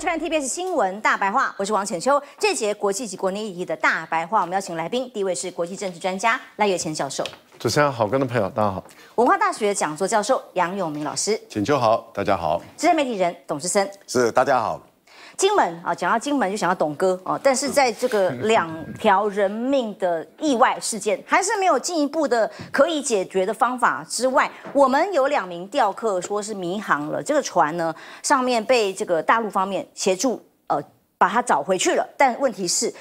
c h a t b s 新闻大白话，我是王浅秋。这节国际及国内议题的大白话，我们邀请来宾，第一位是国际政治专家赖月前教授。主持人、好跟的朋友，大家好。文化大学讲座教授杨永明老师，浅秋好，大家好。资深媒体人董志森，是大家好。金门啊，讲到金门就想到董哥哦，但是在这个两条人命的意外事件，还是没有进一步的可以解决的方法之外，我们有两名钓客说是迷航了，这个船呢上面被这个大陆方面协助呃把他找回去了，但问题是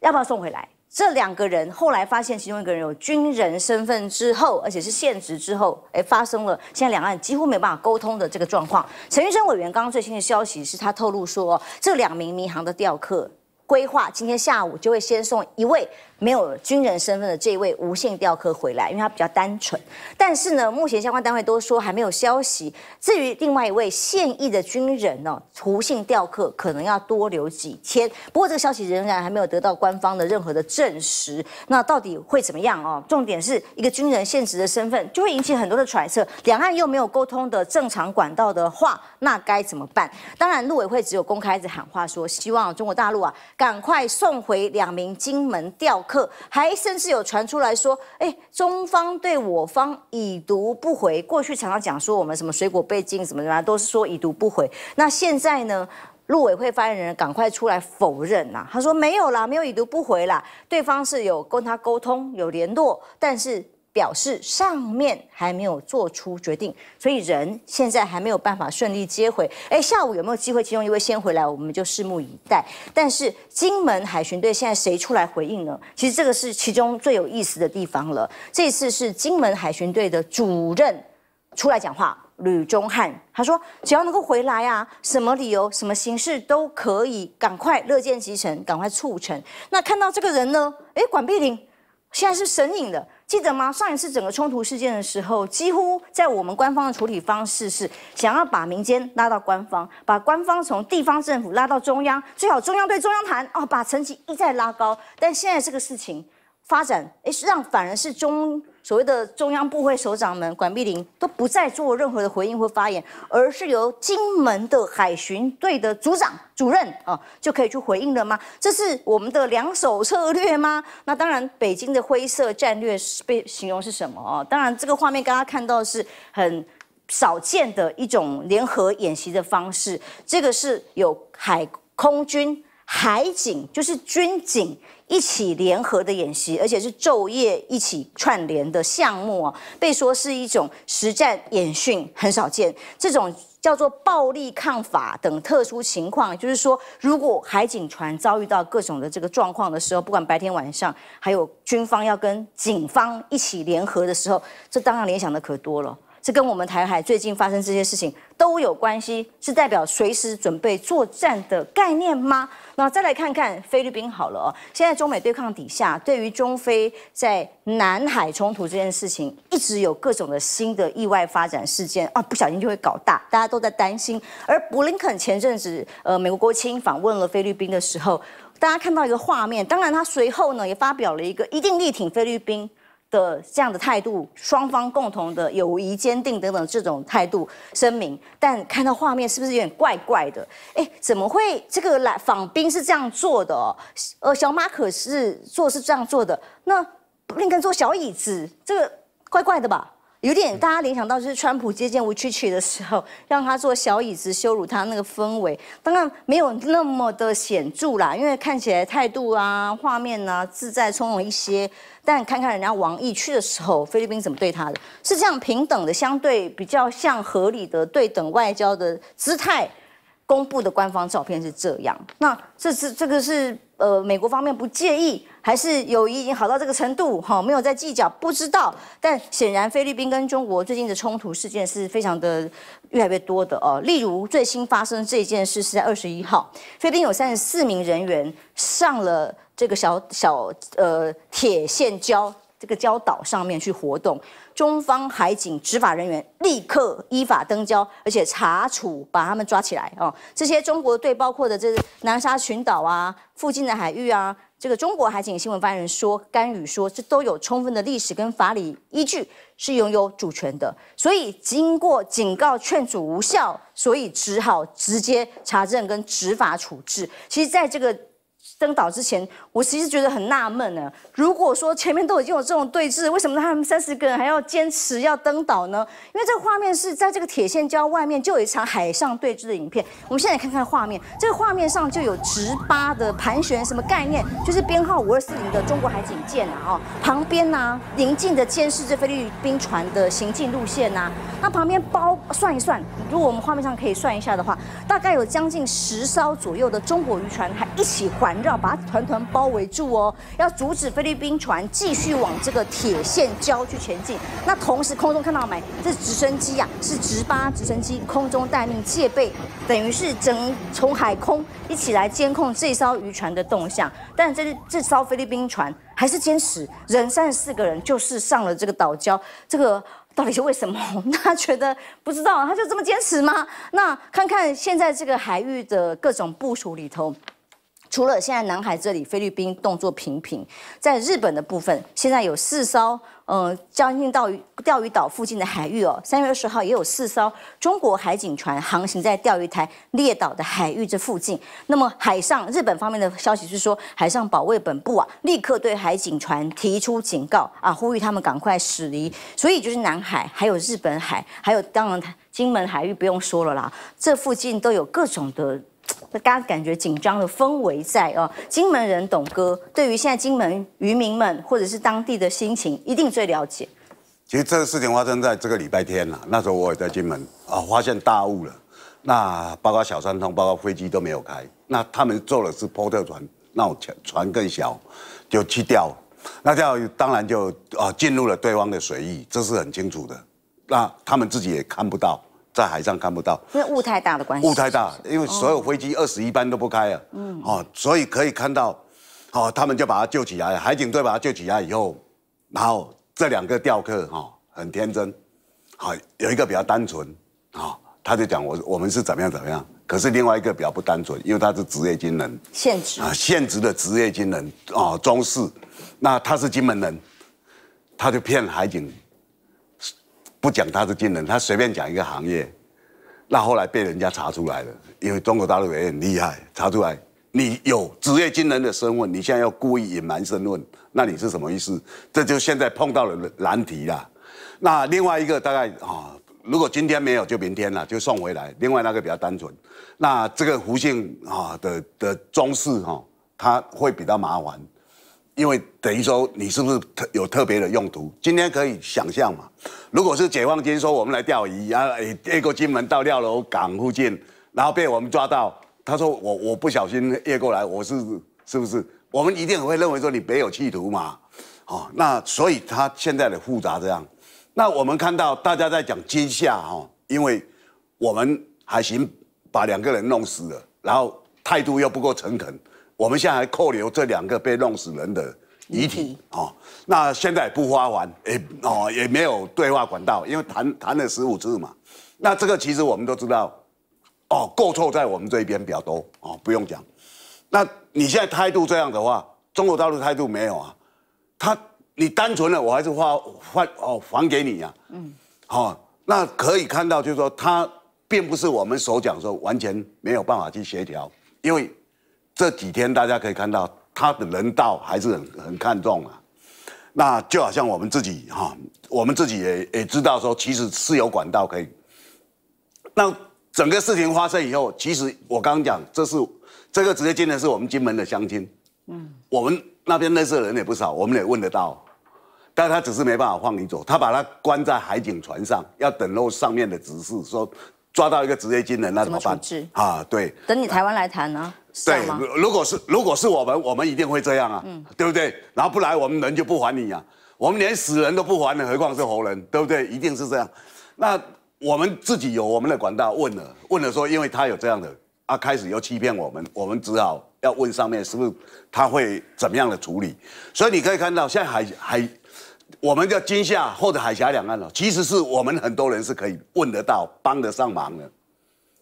要不要送回来？这两个人后来发现，其中一个人有军人身份之后，而且是现职之后，哎，发生了现在两岸几乎没有办法沟通的这个状况。陈玉生委员刚刚最新的消息是，他透露说，这两名民航的钓客规划今天下午就会先送一位。没有军人身份的这位无线调刻回来，因为他比较单纯。但是呢，目前相关单位都说还没有消息。至于另外一位现役的军人呢，无线调刻可能要多留几天。不过这个消息仍然还没有得到官方的任何的证实。那到底会怎么样哦？重点是一个军人现职的身份就会引起很多的揣测。两岸又没有沟通的正常管道的话，那该怎么办？当然，陆委会只有公开的喊话说，希望中国大陆啊，赶快送回两名金门调。课还甚至有传出来说，哎，中方对我方已读不回。过去常常讲说我们什么水果被禁什么什么，都是说已读不回。那现在呢，陆委会发言人赶快出来否认呐，他说没有啦，没有已读不回啦，对方是有跟他沟通有联络，但是。表示上面还没有做出决定，所以人现在还没有办法顺利接回。哎，下午有没有机会？其中一位先回来，我们就拭目以待。但是金门海巡队现在谁出来回应呢？其实这个是其中最有意思的地方了。这次是金门海巡队的主任出来讲话，吕中汉他说：“只要能够回来啊，什么理由、什么形式都可以，赶快乐见其成，赶快促成。”那看到这个人呢？哎，管碧玲现在是神隐了。记得吗？上一次整个冲突事件的时候，几乎在我们官方的处理方式是想要把民间拉到官方，把官方从地方政府拉到中央，最好中央对中央谈哦，把层级一再拉高。但现在这个事情。发展哎，让反而是中所谓的中央部会首长们，管碧玲都不再做任何的回应或发言，而是由金门的海巡队的组长主任啊，就可以去回应了吗？这是我们的两手策略吗？那当然，北京的灰色战略是被形容是什么啊？当然，这个画面刚刚看到是很少见的一种联合演习的方式，这个是有海空军、海警，就是军警。一起联合的演习，而且是昼夜一起串联的项目啊，被说是一种实战演训，很少见。这种叫做暴力抗法等特殊情况，就是说，如果海警船遭遇到各种的这个状况的时候，不管白天晚上，还有军方要跟警方一起联合的时候，这当然联想的可多了。这跟我们台海最近发生这些事情都有关系，是代表随时准备作战的概念吗？那再来看看菲律宾好了哦。现在中美对抗底下，对于中非在南海冲突这件事情，一直有各种的新的意外发展事件，啊，不小心就会搞大，大家都在担心。而布林肯前阵子，呃，美国国务卿访问了菲律宾的时候，大家看到一个画面，当然他随后呢也发表了一个一定力挺菲律宾。的这样的态度，双方共同的友谊坚定等等这种态度声明，但看到画面是不是有点怪怪的？哎，怎么会这个来访宾是这样做的？呃，小马可是做是这样做的，那布林肯坐小椅子，这个怪怪的吧？有点大家联想到就是川普接见吴曲曲的时候，让他坐小椅子羞辱他那个氛围，当然没有那么的显著啦，因为看起来态度啊，画面啊自在从容一些。但看看人家王毅去的时候，菲律宾怎么对他的，是这样平等的，相对比较像合理的对等外交的姿态公布的官方照片是这样。那这是这个是呃，美国方面不介意，还是友谊已经好到这个程度，哈，没有在计较，不知道。但显然菲律宾跟中国最近的冲突事件是非常的越来越多的哦。例如最新发生这一件事是在二十一号，菲律宾有三十四名人员上了。这个小小呃铁线礁这个礁岛上面去活动，中方海警执法人员立刻依法登礁，而且查处，把他们抓起来哦。这些中国对包括的这南沙群岛啊附近的海域啊，这个中国海警新闻发言人说，甘宇说，这都有充分的历史跟法理依据，是拥有主权的。所以经过警告劝阻无效，所以只好直接查证跟执法处置。其实，在这个。登岛之前，我其实觉得很纳闷呢。如果说前面都已经有这种对峙，为什么他们三十个人还要坚持要登岛呢？因为这个画面是在这个铁线礁外面，就有一场海上对峙的影片。我们现在看看画面，这个画面上就有直八的盘旋，什么概念？就是编号五二四零的中国海警舰啊，旁边呢，宁静的监视着菲律宾船的行进路线呐。那旁边包算一算，如果我们画面上可以算一下的话，大概有将近十艘左右的中国渔船，还一起环绕，把它团团包围住哦，要阻止菲律宾船继续往这个铁线礁去前进。那同时空中看到没？这直升机啊，是直八直升机空中待命戒备，等于是整从海空一起来监控这艘渔船的动向。但这这艘菲律宾船还是坚持，人三十四个人就是上了这个岛礁这个。到底是为什么？他 觉得不知道，他就这么坚持吗？那看看现在这个海域的各种部署里头，除了现在南海这里，菲律宾动作频频，在日本的部分，现在有四艘。嗯，将近到钓鱼岛附近的海域哦，三月二十号也有四艘中国海警船航行在钓鱼台列岛的海域这附近。那么海上日本方面的消息是说，海上保卫本部啊，立刻对海警船提出警告啊，呼吁他们赶快驶离。所以就是南海，还有日本海，还有当然金门海域不用说了啦，这附近都有各种的。大家感觉紧张的氛围在哦，金门人董哥对于现在金门渔民们或者是当地的心情一定最了解。其实这个事情发生在这个礼拜天了，那时候我也在金门啊，发现大雾了，那包括小三通，包括飞机都没有开，那他们坐的是波特船，那种船更小，就去钓。那钓当然就啊进入了对方的水域，这是很清楚的，那他们自己也看不到。在海上看不到，因为雾太大的关系。雾太大，因为所有飞机二十一班都不开了。嗯，哦，所以可以看到，哦，他们就把他救起来。海警队把他救起来以后，然后这两个钓客哈很天真，好有一个比较单纯，啊，他就讲我我们是怎么样怎么样。可是另外一个比较不单纯，因为他是职业军人，现职啊，现职的职业军人啊，中士，那他是金门人，他就骗海警。不讲他是军人，他随便讲一个行业，那后来被人家查出来了，因为中国大陆也很厉害，查出来你有职业军人的身份，你现在要故意隐瞒身份，那你是什么意思？这就现在碰到了难题了。那另外一个大概啊，如果今天没有，就明天了，就送回来。另外那个比较单纯，那这个弧形啊的的装饰哈，它会比较麻烦。因为等于说你是不是特有特别的用途？今天可以想象嘛？如果是解放军说我们来钓鱼，然后越过金门到廖楼港附近，然后被我们抓到，他说我我不小心越过来，我是是不是？我们一定会认为说你别有企图嘛？哦，那所以他现在的复杂这样。那我们看到大家在讲惊吓哈，因为我们还行把两个人弄死了，然后态度又不够诚恳。我们现在还扣留这两个被弄死人的遗体哦，那现在不还完，也哦，也没有对话管道，因为谈谈了十五次嘛。那这个其实我们都知道，哦，过错在我们这一边比较多哦，不用讲。那你现在态度这样的话，中国大陆态度没有啊？他你单纯的我还是还还哦还给你呀，嗯，好，那可以看到，就是说他并不是我们所讲说完全没有办法去协调，因为。这几天大家可以看到，他的人道还是很很看重啊。那就好像我们自己哈，我们自己也也知道说，其实是有管道可以。那整个事情发生以后，其实我刚刚讲，这是这个直接进的是我们金门的乡亲，嗯，我们那边认识的人也不少，我们也问得到，但他只是没办法放你走，他把他关在海警船上，要等候上面的指示说。抓到一个职业军人，那怎么办？啊，对。等你台湾来谈呢？对，如果是如果是我们，我们一定会这样啊，对不对？然后不来，我们人就不还你啊，我们连死人都不还的，何况是活人，对不对？一定是这样。那我们自己有我们的管道问了，问了说，因为他有这样的啊，开始又欺骗我们，我们只好要问上面是不是他会怎么样的处理。所以你可以看到，现在还还。我们叫金夏或者海峡两岸了，其实是我们很多人是可以问得到、帮得上忙的，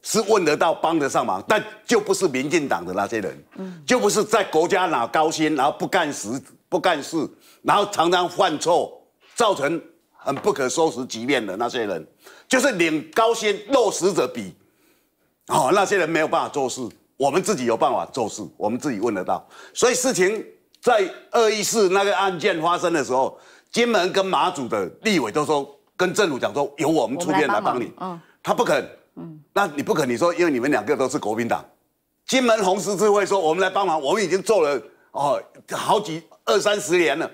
是问得到、帮得上忙，但就不是民进党的那些人，嗯，就不是在国家拿高薪然后不干事、不干事，然后常常犯错，造成很不可收拾局面的那些人，就是领高薪落实者比，哦，那些人没有办法做事，我们自己有办法做事，我们自己问得到，所以事情在二一四那个案件发生的时候。金门跟马祖的立委都说跟政府讲说，由我们出面来帮你，嗯，他不肯，嗯，那你不肯，你说因为你们两个都是国民党，金门红十字会说我们来帮忙，我们已经做了哦好几二三十年了，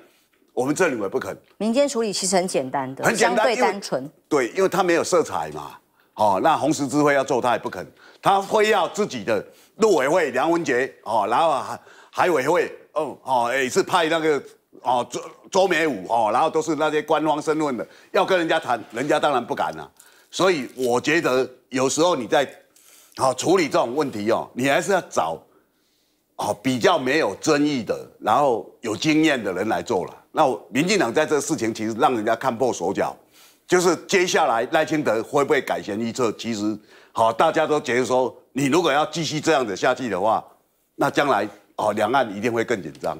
我们这里也不肯。民间处理其实很简单的，很简单，相对单纯，对，因为他没有色彩嘛，哦，那红十字会要做他也不肯，他会要自己的陆委会梁文杰，哦，然后海海委会，哦哦，也是派那个。哦，周周美武哦，然后都是那些官方申论的，要跟人家谈，人家当然不敢了。所以我觉得有时候你在，好处理这种问题哦，你还是要找，好比较没有争议的，然后有经验的人来做了。那民进党在这个事情其实让人家看破手脚，就是接下来赖清德会不会改弦易辙？其实好，大家都觉得说，你如果要继续这样子下去的话，那将来哦，两岸一定会更紧张。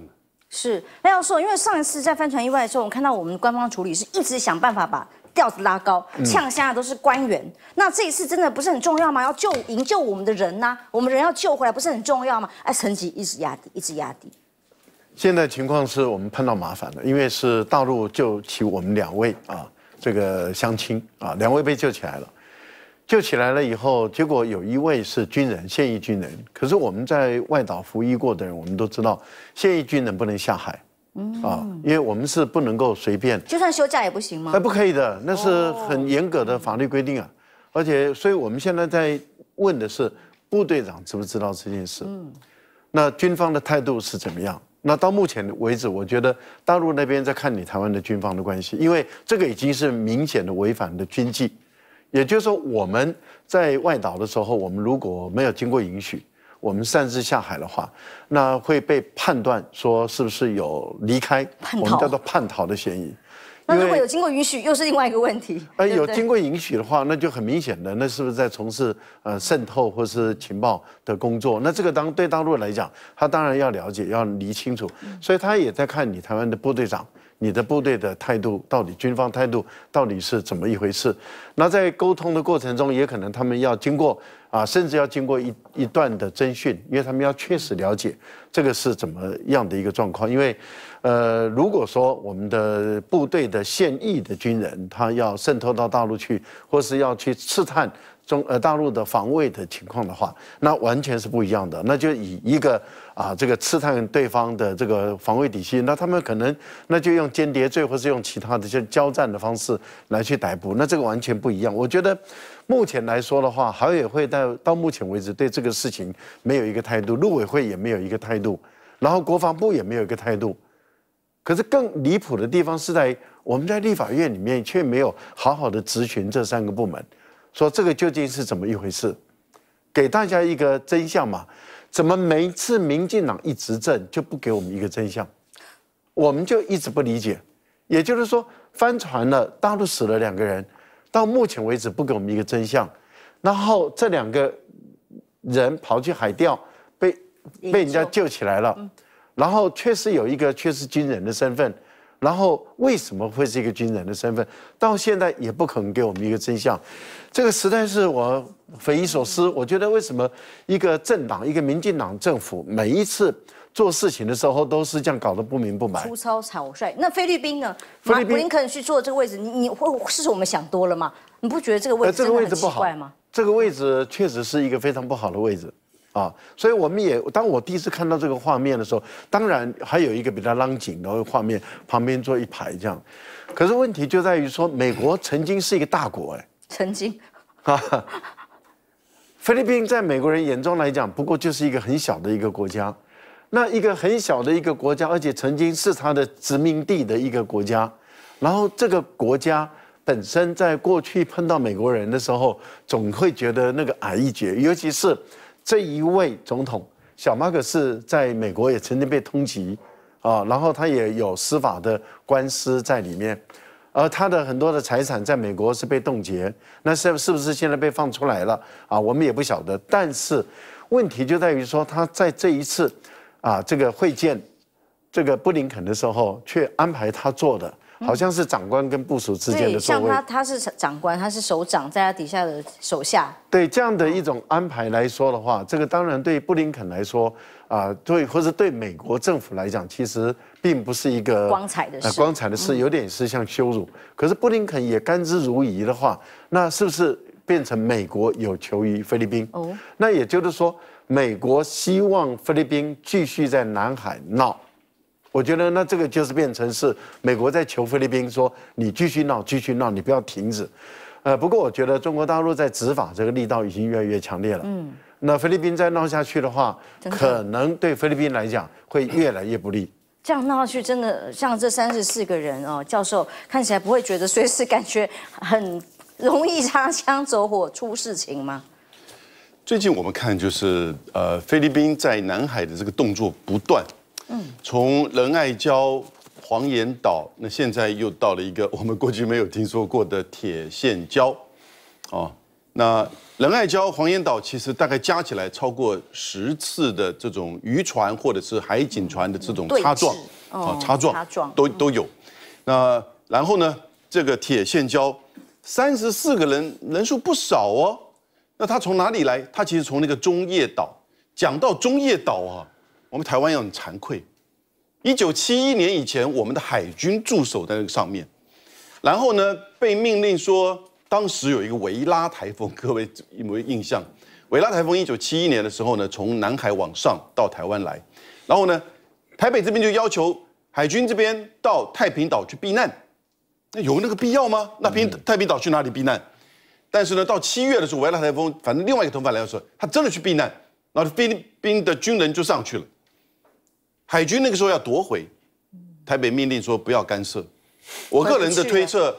是那要说，因为上一次在帆船意外的时候，我们看到我们官方处理是一直想办法把调子拉高，呛虾的都是官员。那这一次真的不是很重要吗？要救营救我们的人呐，我们人要救回来，不是很重要吗？哎，成绩一直压低，一直压低。现在情况是我们碰到麻烦了，因为是大陆救起我们两位啊，这个乡亲啊，两位被救起来了。救起来了以后，结果有一位是军人，现役军人。可是我们在外岛服役过的人，我们都知道，现役军人不能下海，啊，因为我们是不能够随便。就算休假也不行吗？哎，不可以的，那是很严格的法律规定啊。而且，所以我们现在在问的是，部队长知不知道这件事？嗯，那军方的态度是怎么样？那到目前为止，我觉得大陆那边在看你台湾的军方的关系，因为这个已经是明显的违反的军纪。也就是说，我们在外岛的时候，我们如果没有经过允许，我们擅自下海的话，那会被判断说是不是有离开，我们叫做叛逃的嫌疑。那如果有经过允许，又是另外一个问题。哎，有经过允许的话，那就很明显的，那是不是在从事呃渗透或是情报的工作？那这个当对大陆来讲，他当然要了解，要理清楚，所以他也在看你台湾的部队长。你的部队的态度到底，军方态度到底是怎么一回事？那在沟通的过程中，也可能他们要经过啊，甚至要经过一一段的征询，因为他们要确实了解这个是怎么样的一个状况。因为，呃，如果说我们的部队的现役的军人他要渗透到大陆去，或是要去刺探。中呃大陆的防卫的情况的话，那完全是不一样的。那就以一个啊这个刺探对方的这个防卫底细，那他们可能那就用间谍罪或是用其他的就交战的方式来去逮捕，那这个完全不一样。我觉得目前来说的话，海委会到到目前为止对这个事情没有一个态度，陆委会也没有一个态度，然后国防部也没有一个态度。可是更离谱的地方是在我们在立法院里面却没有好好的执行这三个部门。说这个究竟是怎么一回事？给大家一个真相嘛？怎么每一次民进党一执政就不给我们一个真相？我们就一直不理解。也就是说，翻船了，大陆死了两个人，到目前为止不给我们一个真相。然后这两个人跑去海钓，被被人家救起来了。然后确实有一个确实军人的身份。然后为什么会是一个军人的身份？到现在也不可能给我们一个真相。这个实在是我匪夷所思。我觉得为什么一个政党、一个民进党政府每一次做事情的时候都是这样搞得不明不白、粗糙草率？那菲律宾呢？布林肯去坐这个位置，你你会是我们想多了吗？你不觉得这个位？这个位置不好吗？这个位置确实是一个非常不好的位置啊！所以我们也当我第一次看到这个画面的时候，当然还有一个比他浪紧的画面，旁边坐一排这样。可是问题就在于说，美国曾经是一个大国哎。曾经，菲律宾在美国人眼中来讲，不过就是一个很小的一个国家。那一个很小的一个国家，而且曾经是他的殖民地的一个国家。然后这个国家本身在过去碰到美国人的时候，总会觉得那个矮一截。尤其是这一位总统小马可是在美国也曾经被通缉啊，然后他也有司法的官司在里面。而他的很多的财产在美国是被冻结，那是是不是现在被放出来了？啊，我们也不晓得。但是，问题就在于说，他在这一次，啊，这个会见，这个布林肯的时候，却安排他做的。好像是长官跟部署之间的座位。像他，他是长官，他是首长，在他底下的手下。对这样的一种安排来说的话，这个当然对布林肯来说啊，对或者对美国政府来讲，其实并不是一个光彩的事。光彩的事有点是像羞辱。可是布林肯也甘之如饴的话，那是不是变成美国有求于菲律宾？哦，那也就是说，美国希望菲律宾继续在南海闹。我觉得那这个就是变成是美国在求菲律宾说你继续闹继续闹你不要停止，呃不过我觉得中国大陆在执法这个力道已经越来越强烈了，嗯，那菲律宾再闹下去的话，可能对菲律宾来讲会越来越不利。这样闹下去真的像这三十四个人哦，教授看起来不会觉得随时感觉很容易擦枪走火出事情吗？最近我们看就是呃菲律宾在南海的这个动作不断。从仁爱礁、黄岩岛，那现在又到了一个我们过去没有听说过的铁线礁，哦，那仁爱礁、黄岩岛其实大概加起来超过十次的这种渔船或者是海警船的这种擦撞，啊，擦撞，都都有。那然后呢，这个铁线礁，三十四个人，人数不少哦。那他从哪里来？他其实从那个中业岛，讲到中业岛啊。我们台湾也很惭愧，一九七一年以前，我们的海军驻守在那个上面，然后呢，被命令说，当时有一个维拉台风，各位有没有印象？维拉台风一九七一年的时候呢，从南海往上到台湾来，然后呢，台北这边就要求海军这边到太平岛去避难，那有那个必要吗？那平太平岛去哪里避难？但是呢，到七月的时候，维拉台风，反正另外一个同伴来说，他真的去避难，然后菲律宾的军人就上去了。海军那个时候要夺回，台北命令说不要干涉。我个人的推测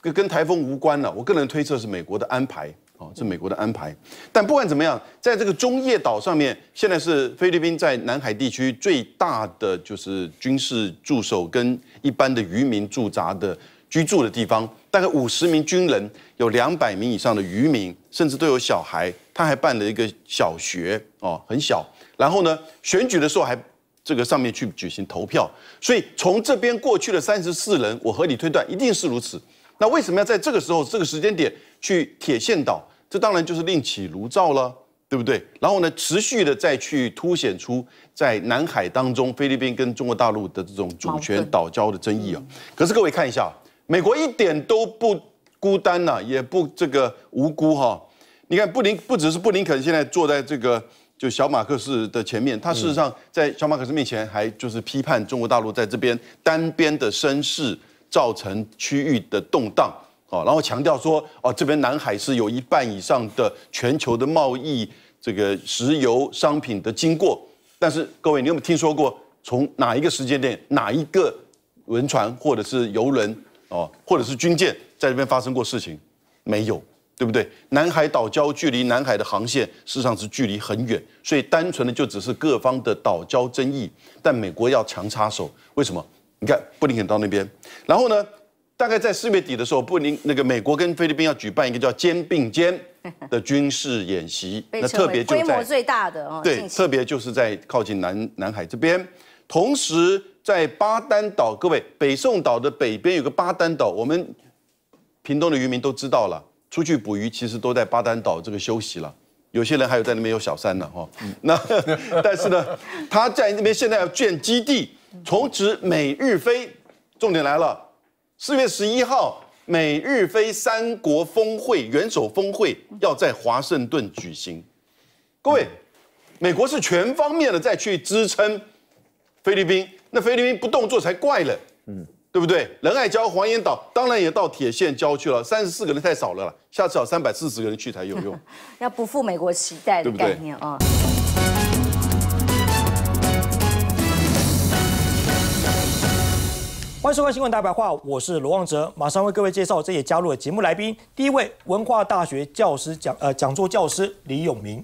跟跟台风无关了。我个人推测是美国的安排，哦，是美国的安排。但不管怎么样，在这个中业岛上面，现在是菲律宾在南海地区最大的就是军事驻守跟一般的渔民驻扎的居住的地方，大概五十名军人，有两百名以上的渔民，甚至都有小孩。他还办了一个小学，哦，很小。然后呢，选举的时候还。这个上面去举行投票，所以从这边过去的三十四人，我合理推断一定是如此。那为什么要在这个时候、这个时间点去铁线岛？这当然就是另起炉灶了，对不对？然后呢，持续的再去凸显出在南海当中，菲律宾跟中国大陆的这种主权岛礁的争议啊。可是各位看一下，美国一点都不孤单呐，也不这个无辜哈。你看布林，不只是布林肯现在坐在这个。就小马克思的前面，他事实上在小马克思面前还就是批判中国大陆在这边单边的声势造成区域的动荡，哦，然后强调说，哦，这边南海是有一半以上的全球的贸易这个石油商品的经过，但是各位你有没有听说过从哪一个时间点哪一个轮船或者是游轮哦或者是军舰在这边发生过事情？没有。对不对？南海岛礁距离南海的航线实上是距离很远，所以单纯的就只是各方的岛礁争议。但美国要强插手，为什么？你看，布林肯到那边，然后呢？大概在四月底的时候，布林那个美国跟菲律宾要举办一个叫“肩并肩”的军事演习，那特别就在规模最大的哦，对，特别就是在靠近南南海这边。同时，在巴丹岛，各位，北宋岛的北边有个巴丹岛，我们屏东的渔民都知道了。出去捕鱼，其实都在巴丹岛这个休息了。有些人还有在那边有小三呢，哈。那 但是呢，他在那边现在要建基地，从此美日飞。重点来了，四月十一号，美日飞三国峰会、元首峰会要在华盛顿举行。各位，美国是全方面的再去支撑菲律宾，那菲律宾不动作才怪了。嗯。对不对？仁爱礁、黄岩岛，当然也到铁线礁去了。三十四个人太少了，下次要三百四十个人去才有用。要不负美国期待的概念啊！欢迎收看《新闻大白话》，我是罗旺哲，马上为各位介绍这也加入的节目来宾。第一位，文化大学教师讲呃讲座教师李永明，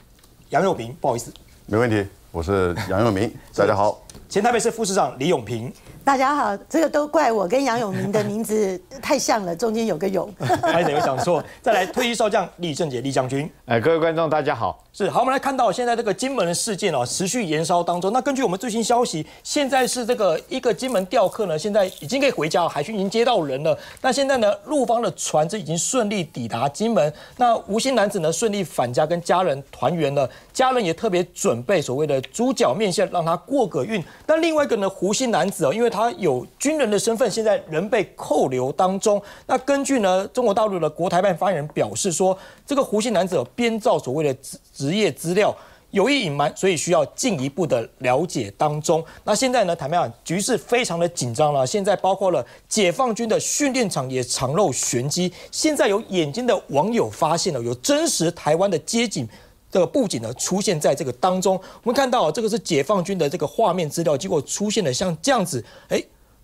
杨永明，不好意思，没问题，我是杨永明，大家好。前台北市副市长李永平，大家好，这个都怪我跟杨永明的名字 太像了，中间有个永，还得有想错。再来退役少将李正杰李将军，哎，各位观众大家好，是好，我们来看到现在这个金门事件哦，持续延烧当中。那根据我们最新消息，现在是这个一个金门钓客呢，现在已经可以回家，了，海军经接到人了。那现在呢，陆方的船只已经顺利抵达金门，那无心男子呢顺利返家跟家人团圆了，家人也特别准备所谓的猪脚面线让他过个运。那另外一个呢？胡姓男子哦，因为他有军人的身份，现在仍被扣留当中。那根据呢中国大陆的国台办发言人表示说，这个胡姓男子编造所谓的职职业资料，有意隐瞒，所以需要进一步的了解当中。那现在呢，台海局势非常的紧张了。现在包括了解放军的训练场也藏露玄机。现在有眼睛的网友发现了有真实台湾的街景。这个不仅呢出现在这个当中，我们看到这个是解放军的这个画面资料，结果出现了像这样子，哎，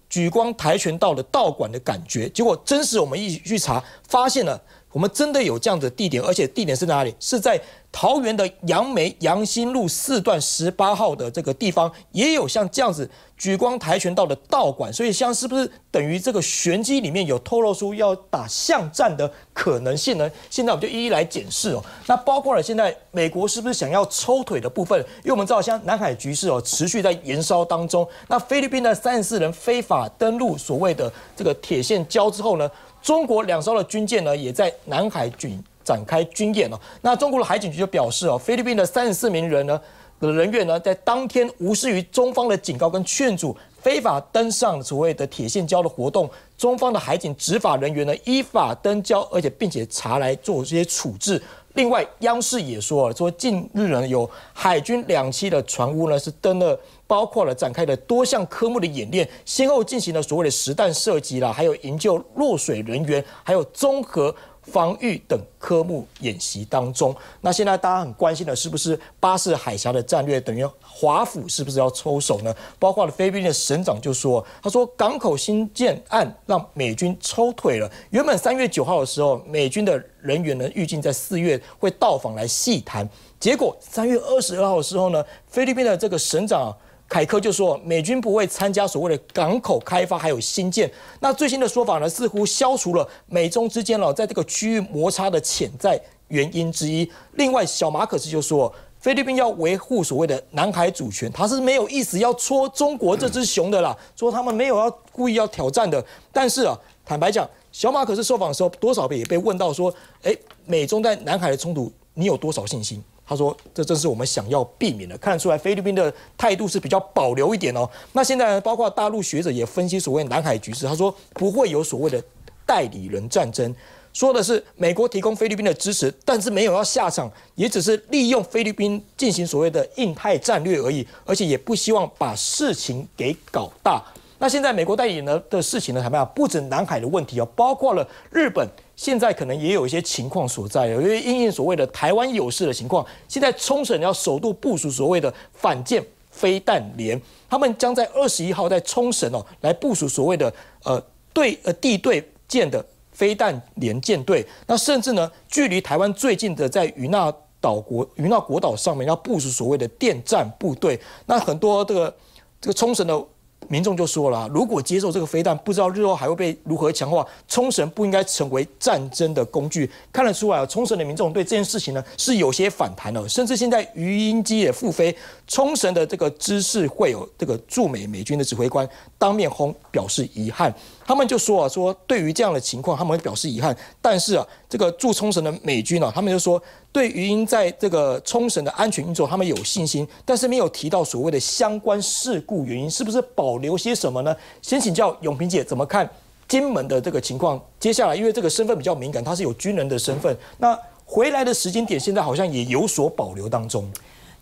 举光跆拳道的道馆的感觉，结果真实，我们一起去查，发现了我们真的有这样的地点，而且地点是哪里？是在。桃园的杨梅杨新路四段十八号的这个地方也有像这样子举光跆拳道的道馆，所以像是不是等于这个玄机里面有透露出要打巷战的可能性呢？现在我们就一一来检视哦。那包括了现在美国是不是想要抽腿的部分？因为我们知道像南海局势哦持续在燃烧当中，那菲律宾的三十四人非法登陆所谓的这个铁线礁之后呢，中国两艘的军舰呢也在南海军。展开军演了。那中国的海警局就表示哦，菲律宾的三十四名人呢的人员呢，在当天无视于中方的警告跟劝阻，非法登上所谓的铁线礁的活动。中方的海警执法人员呢，依法登礁，而且并且查来做这些处置。另外，央视也说了，说近日呢，有海军两栖的船坞呢，是登了，包括了展开的多项科目的演练，先后进行了所谓的实弹射击啦，还有营救落水人员，还有综合。防御等科目演习当中，那现在大家很关心的是不是巴士海峡的战略等于华府是不是要抽手呢？包括了菲律宾的省长就说，他说港口新建案让美军抽腿了。原本三月九号的时候，美军的人员呢预计在四月会到访来细谈，结果三月二十二号的时候呢，菲律宾的这个省长。凯克就说，美军不会参加所谓的港口开发还有新建。那最新的说法呢，似乎消除了美中之间了在这个区域摩擦的潜在原因之一。另外，小马可斯就说，菲律宾要维护所谓的南海主权，他是没有意思要戳中国这只熊的啦，说他们没有要故意要挑战的。但是啊，坦白讲，小马可是受访的时候，多少被也被问到说，哎，美中在南海的冲突，你有多少信心？他说：“这正是我们想要避免的。看得出来，菲律宾的态度是比较保留一点哦。那现在，包括大陆学者也分析所谓南海局势。他说不会有所谓的代理人战争，说的是美国提供菲律宾的支持，但是没有要下场，也只是利用菲律宾进行所谓的印太战略而已。而且也不希望把事情给搞大。那现在美国代理人的事情呢？怎么样？不止南海的问题哦，包括了日本。”现在可能也有一些情况所在，因为应所谓的台湾有事的情况，现在冲绳要首度部署所谓的反舰飞弹连，他们将在二十一号在冲绳哦来部署所谓的呃对呃地对舰的飞弹连舰队，那甚至呢距离台湾最近的在与那岛国与那国岛上面要部署所谓的电站部队，那很多这个这个冲绳的。民众就说了，如果接受这个飞弹，不知道日后还会被如何强化。冲绳不应该成为战争的工具。看得出来啊，冲绳的民众对这件事情呢是有些反弹了，甚至现在鱼鹰机也复飞。冲绳的这个知事会有这个驻美美军的指挥官当面轰表示遗憾，他们就说啊，说对于这样的情况，他们表示遗憾。但是啊，这个驻冲绳的美军呢，他们就说。对，于在这个冲绳的安全运作，他们有信心，但是没有提到所谓的相关事故原因，是不是保留些什么呢？先请教永平姐怎么看金门的这个情况。接下来，因为这个身份比较敏感，他是有军人的身份，那回来的时间点现在好像也有所保留当中。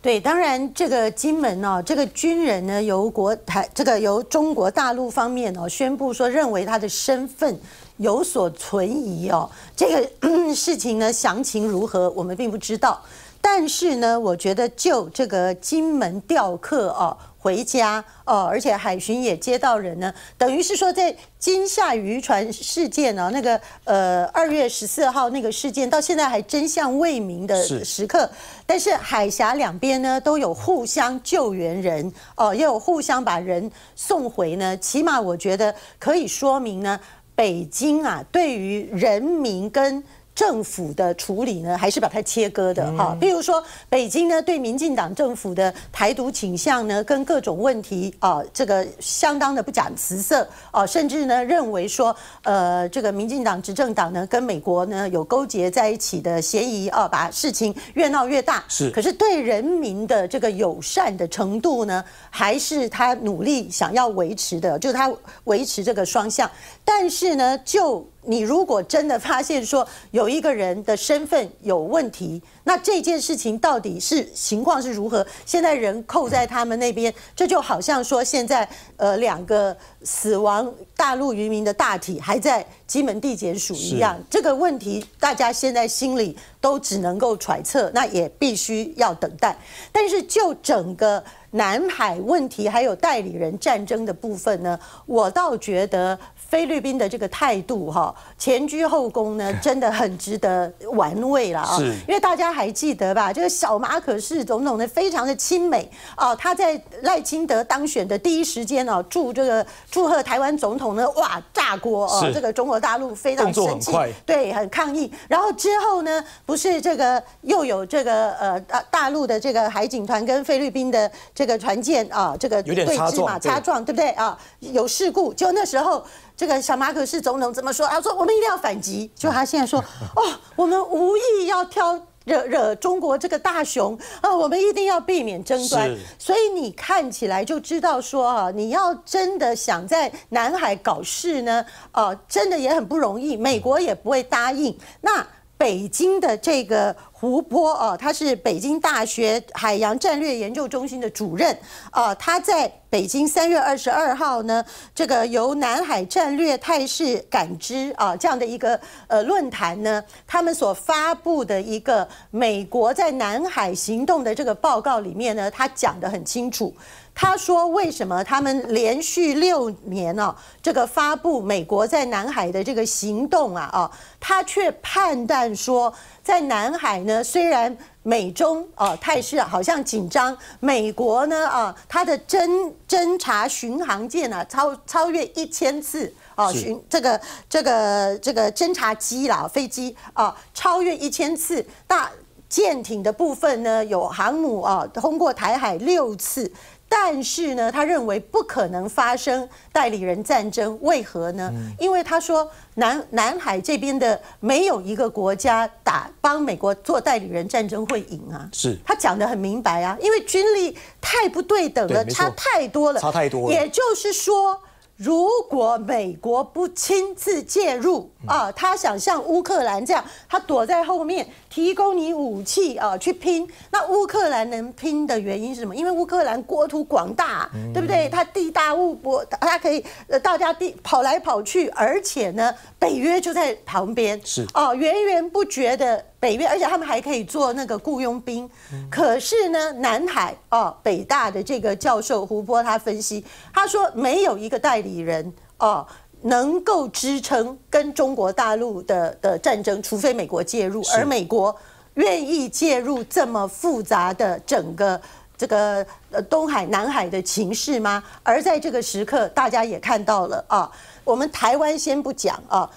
对，当然这个金门哦，这个军人呢，由国台这个由中国大陆方面哦宣布说，认为他的身份。有所存疑哦，这个 事情呢，详情如何我们并不知道。但是呢，我觉得就这个金门吊客哦。回家哦，而且海巡也接到人呢，等于是说在金夏渔船事件哦，那个呃二月十四号那个事件到现在还真相未明的时刻，但是海峡两边呢都有互相救援人哦，也有互相把人送回呢，起码我觉得可以说明呢。北京啊，对于人民跟。政府的处理呢，还是把它切割的哈。譬如说，北京呢对民进党政府的台独倾向呢，跟各种问题啊，这个相当的不讲辞色哦，甚至呢认为说，呃，这个民进党执政党呢跟美国呢有勾结在一起的嫌疑啊，把事情越闹越大。是，可是对人民的这个友善的程度呢，还是他努力想要维持的，就是他维持这个双向。但是呢，就你如果真的发现说有一个人的身份有问题，那这件事情到底是情况是如何？现在人扣在他们那边，这就好像说现在呃两个死亡大陆渔民的大体还在基门地检署一样，这个问题大家现在心里都只能够揣测，那也必须要等待。但是就整个南海问题还有代理人战争的部分呢，我倒觉得。菲律宾的这个态度，哈，前居后攻呢，真的很值得玩味了啊！因为大家还记得吧？这个小马可是总统呢，非常的亲美啊。他在赖清德当选的第一时间啊，祝这个祝贺台湾总统呢，哇，炸锅啊！这个中国大陆非常生气，对，很抗议。然后之后呢，不是这个又有这个呃，大大陆的这个海警团跟菲律宾的这个船舰啊，这个对峙嘛，撞，擦撞对不对啊？有事故，就那时候这个小马可是总统怎么说啊？说我们一定要反击。就他现在说，哦，我们无意要挑惹惹中国这个大熊，呃，我们一定要避免争端。所以你看起来就知道说，啊，你要真的想在南海搞事呢，啊，真的也很不容易，美国也不会答应。那。北京的这个湖泊啊，他是北京大学海洋战略研究中心的主任啊，他在北京三月二十二号呢，这个由南海战略态势感知啊这样的一个呃论坛呢，他们所发布的一个美国在南海行动的这个报告里面呢，他讲得很清楚。他说：“为什么他们连续六年呢？这个发布美国在南海的这个行动啊，哦，他却判断说，在南海呢，虽然美中啊态势好像紧张，美国呢啊，它的侦侦察巡航舰啊超超越一千次啊巡这个这个这个侦察机啦飞机啊超越一千次，大舰艇的部分呢有航母啊通过台海六次。”但是呢，他认为不可能发生代理人战争，为何呢？因为他说南南海这边的没有一个国家打帮美国做代理人战争会赢啊。是，他讲的很明白啊，因为军力太不对等了，差太多了，差太多了。也就是说，如果美国不亲自介入啊，他想像乌克兰这样，他躲在后面。提供你武器啊，去拼。那乌克兰能拼的原因是什么？因为乌克兰国土广大，对不对？它地大物博，它可以呃，大家地跑来跑去，而且呢，北约就在旁边，是哦，源源不绝的北约，而且他们还可以做那个雇佣兵。可是呢，南海哦，北大的这个教授胡波他分析，他说没有一个代理人哦。能够支撑跟中国大陆的的战争，除非美国介入，而美国愿意介入这么复杂的整个这个呃东海、南海的情势吗？而在这个时刻，大家也看到了啊，我们台湾先不讲啊，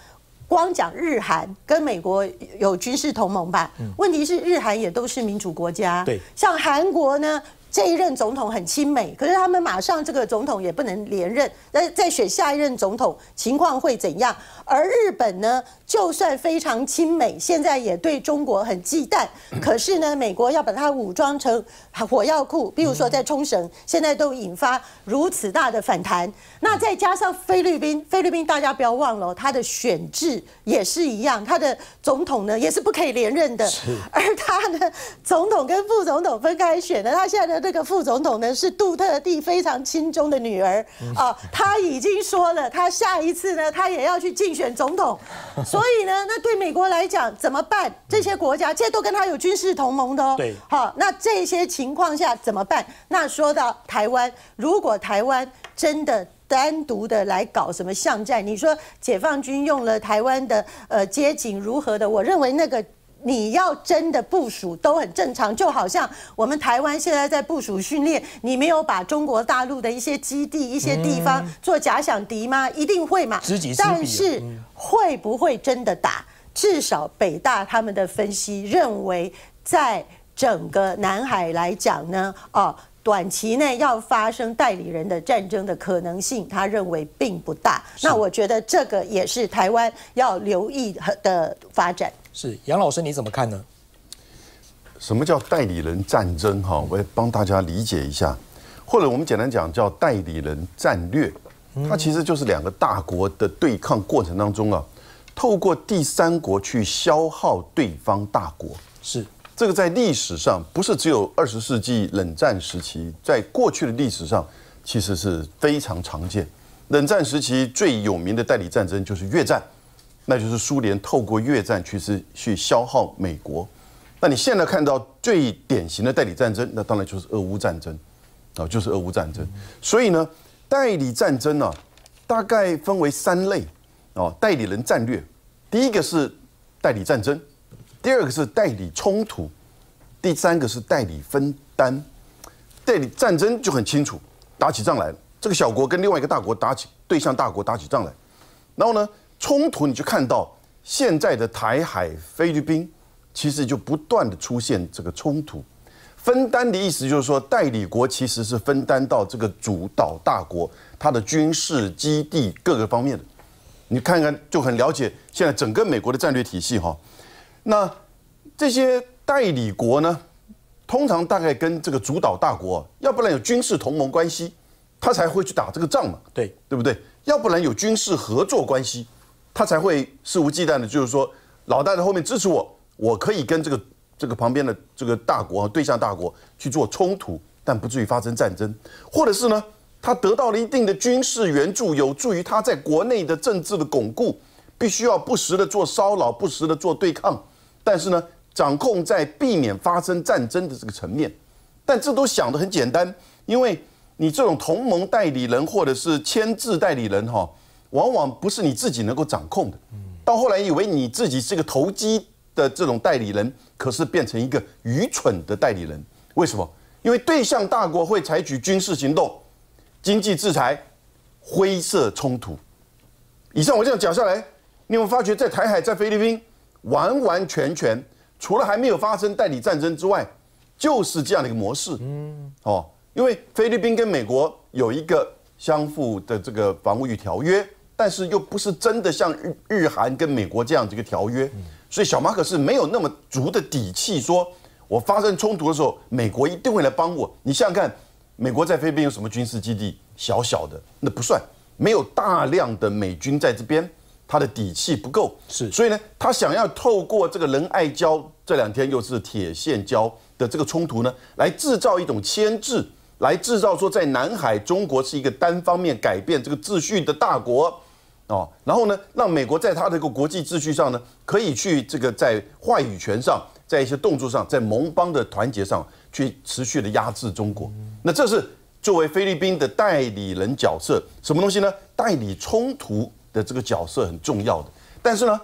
光讲日韩跟美国有军事同盟吧？问题是日韩也都是民主国家，对，像韩国呢？这一任总统很亲美，可是他们马上这个总统也不能连任，那再选下一任总统情况会怎样？而日本呢，就算非常亲美，现在也对中国很忌惮。可是呢，美国要把它武装成火药库，比如说在冲绳，现在都引发如此大的反弹。那再加上菲律宾，菲律宾大家不要忘了，它的选制也是一样，它的总统呢也是不可以连任的，而他的总统跟副总统分开选的，他现在的。这个副总统呢是杜特地非常亲中的女儿啊，他已经说了，他下一次呢他也要去竞选总统，所以呢，那对美国来讲怎么办？这些国家这都跟他有军事同盟的哦，好，那这些情况下怎么办？那说到台湾，如果台湾真的单独的来搞什么巷战，你说解放军用了台湾的呃街景如何的？我认为那个。你要真的部署都很正常，就好像我们台湾现在在部署训练，你没有把中国大陆的一些基地、一些地方做假想敌吗？一定会嘛？知己知彼。但是会不会真的打？至少北大他们的分析认为，在整个南海来讲呢，哦。短期内要发生代理人的战争的可能性，他认为并不大。那我觉得这个也是台湾要留意的发展。是杨老师，你怎么看呢？什么叫代理人战争？哈，我也帮大家理解一下。或者我们简单讲，叫代理人战略。它其实就是两个大国的对抗过程当中啊，透过第三国去消耗对方大国。是这个在历史上不是只有二十世纪冷战时期，在过去的历史上其实是非常常见。冷战时期最有名的代理战争就是越战。那就是苏联透过越战去势去消耗美国，那你现在看到最典型的代理战争，那当然就是俄乌战争，啊，就是俄乌战争。所以呢，代理战争呢，大概分为三类，哦，代理人战略，第一个是代理战争，第二个是代理冲突，第三个是代理分担。代理战争就很清楚，打起仗来，这个小国跟另外一个大国打起，对向大国打起仗来，然后呢？冲突，你就看到现在的台海、菲律宾，其实就不断的出现这个冲突。分担的意思就是说，代理国其实是分担到这个主导大国它的军事基地各个方面的。你看看就很了解现在整个美国的战略体系哈。那这些代理国呢，通常大概跟这个主导大国，要不然有军事同盟关系，他才会去打这个仗嘛，对对不对？要不然有军事合作关系。他才会肆无忌惮的，就是说，老大在后面支持我，我可以跟这个这个旁边的这个大国对象大国去做冲突，但不至于发生战争，或者是呢，他得到了一定的军事援助，有助于他在国内的政治的巩固，必须要不时的做骚扰，不时的做对抗，但是呢，掌控在避免发生战争的这个层面，但这都想得很简单，因为你这种同盟代理人或者是牵制代理人，哈。往往不是你自己能够掌控的，到后来以为你自己是个投机的这种代理人，可是变成一个愚蠢的代理人。为什么？因为对象大国会采取军事行动、经济制裁、灰色冲突。以上我这样讲下来，你有有发觉在台海、在菲律宾，完完全全除了还没有发生代理战争之外，就是这样的一个模式。嗯，哦，因为菲律宾跟美国有一个相互的这个防御条约。但是又不是真的像日日韩跟美国这样一个条约，所以小马可是没有那么足的底气，说我发生冲突的时候，美国一定会来帮我。你想想看，美国在菲律宾有什么军事基地？小小的那不算，没有大量的美军在这边，他的底气不够。是，所以呢，他想要透过这个仁爱礁这两天又是铁线礁的这个冲突呢，来制造一种牵制，来制造说在南海中国是一个单方面改变这个秩序的大国。哦，然后呢，让美国在它一个国际秩序上呢，可以去这个在话语权上，在一些动作上，在盟邦的团结上，去持续的压制中国。那这是作为菲律宾的代理人角色，什么东西呢？代理冲突的这个角色很重要的。但是呢，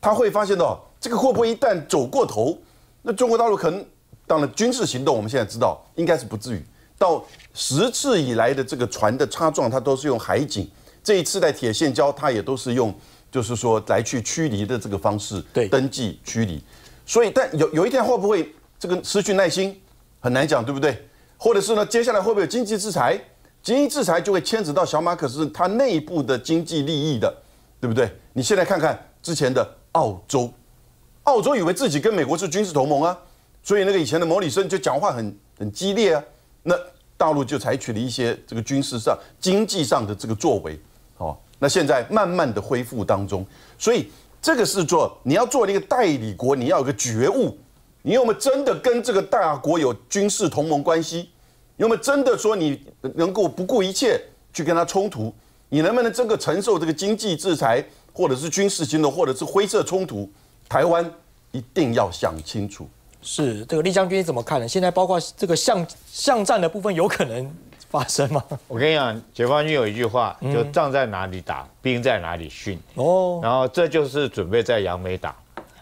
他会发现到这个会不会一旦走过头，那中国大陆可能，当然军事行动我们现在知道应该是不至于。到十次以来的这个船的擦撞，它都是用海警。这一次在铁线交，它也都是用，就是说来去驱离的这个方式，对登记驱离，所以但有有一天会不会这个失去耐心，很难讲，对不对？或者是呢，接下来会不会有经济制裁？经济制裁就会牵扯到小马可是他内部的经济利益的，对不对？你现在看看之前的澳洲，澳洲以为自己跟美国是军事同盟啊，所以那个以前的莫里森就讲话很很激烈啊，那大陆就采取了一些这个军事上、经济上的这个作为。那现在慢慢的恢复当中，所以这个是做，你要做一个代理国，你要有个觉悟，你有没有真的跟这个大国有军事同盟关系？有没有真的说你能够不顾一切去跟他冲突？你能不能这个承受这个经济制裁，或者是军事行动，或者是灰色冲突？台湾一定要想清楚。是这个李将军怎么看呢？现在包括这个巷巷战的部分，有可能。发生吗？我跟你讲，解放军有一句话，就仗在哪里打，兵在哪里训。哦，然后这就是准备在杨梅打。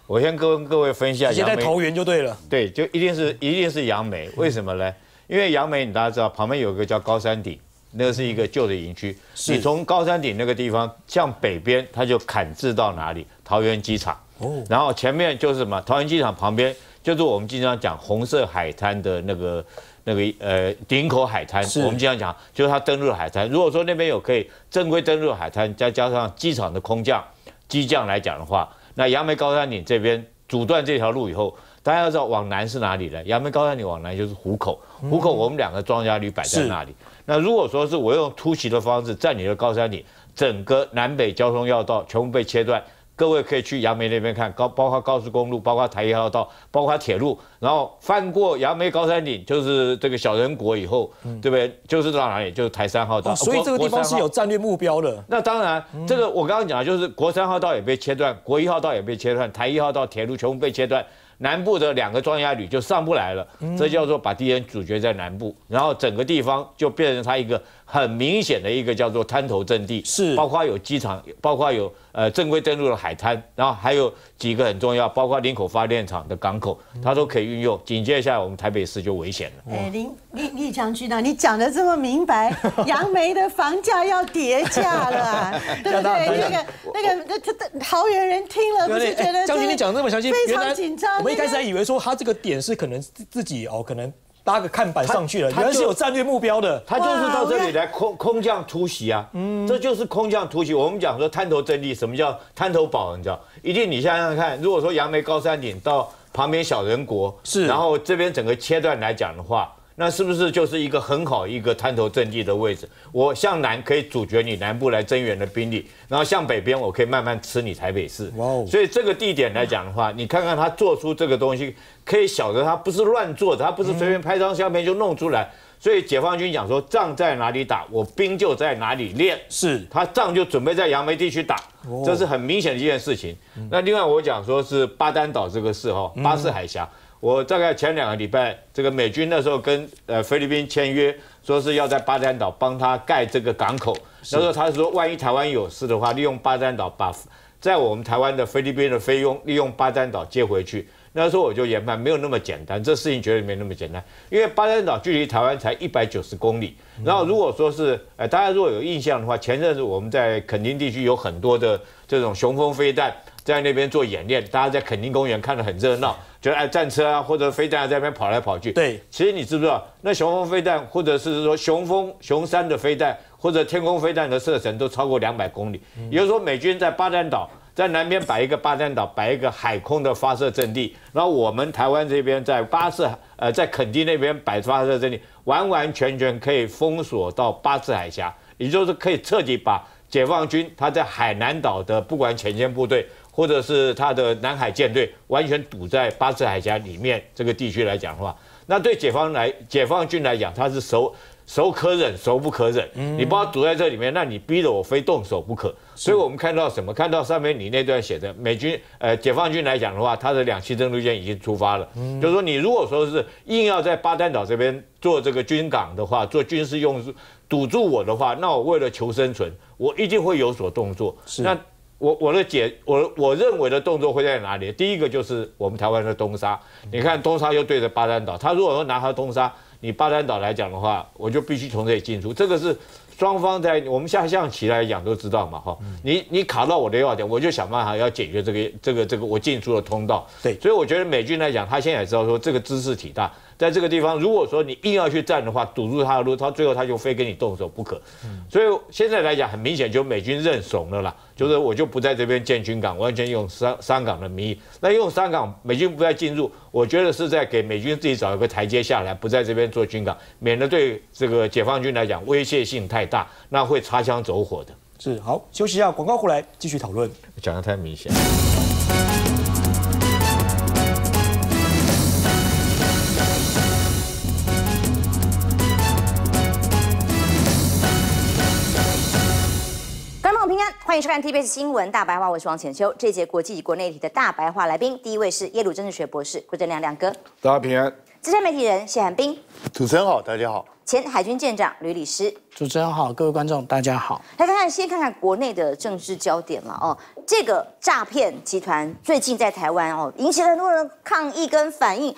我先跟各位分析一下杨梅桃园就对了。对，就一定是一定是杨梅。为什么呢？因为杨梅，你大家知道，旁边有个叫高山顶，那是一个旧的营区。你从高山顶那个地方向北边，它就砍至到哪里？桃园机场。哦，然后前面就是什么？桃园机场旁边就是我们经常讲红色海滩的那个。那个呃，顶口海滩，我们经常讲，就是它登陆海滩。如果说那边有可以正规登陆海滩，再加上机场的空降、机降来讲的话，那杨梅高山顶这边阻断这条路以后，大家要知道往南是哪里呢？杨梅高山顶往南就是虎口，虎口我们两个装甲旅摆在那里。那如果说是我用突袭的方式占领了高山顶，整个南北交通要道全部被切断。各位可以去杨梅那边看，高包括高速公路，包括台一号道，包括铁路，然后翻过杨梅高山顶，就是这个小人国以后，对不对？就是到哪里？就是台三号道。所以这个地方是有战略目标的。那当然，这个我刚刚讲的就是国三号道也被切断，国一号道也被切断，台一号道铁路全部被切断，南部的两个装甲旅就上不来了。这叫做把敌人阻绝在南部，然后整个地方就变成它一个。很明显的一个叫做滩头阵地，是包括有机场，包括有呃正规登陆的海滩，然后还有几个很重要，包括林口发电厂的港口，他都可以运用。紧接着下来，我们台北市就危险了。哎，林立立强局长，你讲的这么明白，杨梅的房价要叠价了，对不对？那个那个桃桃桃园人听了不是觉得将军你讲这么详细，非常紧张。我一开始还以为说他这个点是可能自己哦，可能。搭个看板上去了，人家是有战略目标的，他就是到这里来空空降突袭啊，嗯，这就是空降突袭。我们讲说滩头阵地，什么叫滩头堡？你知道，一定你想想看，如果说杨梅高山顶到旁边小人国，是，然后这边整个切断来讲的话。那是不是就是一个很好一个滩头阵地的位置？我向南可以阻绝你南部来增援的兵力，然后向北边我可以慢慢吃你台北市。哇哦！所以这个地点来讲的话，你看看他做出这个东西，可以晓得他不是乱做的，他不是随便拍张相片就弄出来。所以解放军讲说，仗在哪里打，我兵就在哪里练。是，他仗就准备在杨梅地区打，这是很明显的一件事情。那另外我讲说是巴丹岛这个事哈，巴士海峡。我大概前两个礼拜，这个美军那时候跟呃菲律宾签约，说是要在巴丹岛帮他盖这个港口。那时候他说，万一台湾有事的话，利用巴丹岛把在我们台湾的菲律宾的菲佣利用巴丹岛接回去。那时候我就研判没有那么简单，这事情绝对没那么简单。因为巴丹岛距离台湾才一百九十公里。然后如果说是，呃，大家如果有印象的话，前阵子我们在垦丁地区有很多的这种雄风飞弹在那边做演练，大家在垦丁公园看得很热闹。就哎，战车啊，或者飞弹啊，在那边跑来跑去。对，其实你知不知道，那雄风飞弹，或者是说雄风、雄三的飞弹，或者天空飞弹的射程都超过两百公里。也就是说，美军在巴丹岛在南边摆一个巴丹岛，摆一个海空的发射阵地，然后我们台湾这边在巴士呃在垦丁那边摆发射阵地，完完全全可以封锁到巴士海峡，也就是可以彻底把解放军他在海南岛的不管前线部队。或者是他的南海舰队完全堵在巴士海峡里面这个地区来讲的话，那对解放来解放军来讲，他是熟熟可忍，熟不可忍。嗯，你把它堵在这里面，那你逼得我非动手不可。所以，我们看到什么？看到上面你那段写的，美军呃，解放军来讲的话，他的两栖登陆舰已经出发了。嗯，就是说，你如果说是硬要在巴丹岛这边做这个军港的话，做军事用堵住我的话，那我为了求生存，我一定会有所动作。是那。我我的解我我认为的动作会在哪里？第一个就是我们台湾的东沙，你看东沙又对着巴丹岛，他如果说拿他东沙，你巴丹岛来讲的话，我就必须从这里进出。这个是双方在我们下象棋来讲都知道嘛，哈，你你卡到我的要点，我就想办法要解决这个这个这个我进出的通道。对，所以我觉得美军来讲，他现在也知道说这个姿势体大。在这个地方，如果说你硬要去站的话，堵住他的路，他最后他就非跟你动手不可。所以现在来讲，很明显就美军认怂了啦，就是我就不在这边建军港，完全用三三港的名义。那用三港，美军不再进入，我觉得是在给美军自己找一个台阶下来，不在这边做军港，免得对这个解放军来讲威胁性太大，那会擦枪走火的。是好，休息一下，广告回来继续讨论。讲得太明显。欢迎收看 TBS 新闻大白话，我是王浅秋。这节国际及国内题的大白话来宾，第一位是耶鲁政治学博士郭正亮亮哥，大家平安。资深媒体人谢寒冰，主持人好，大家好。前海军舰长吕李师，主持人好，各位观众大家好。来看看，先看看国内的政治焦点了哦。这个诈骗集团最近在台湾哦，引起很多人抗议跟反应。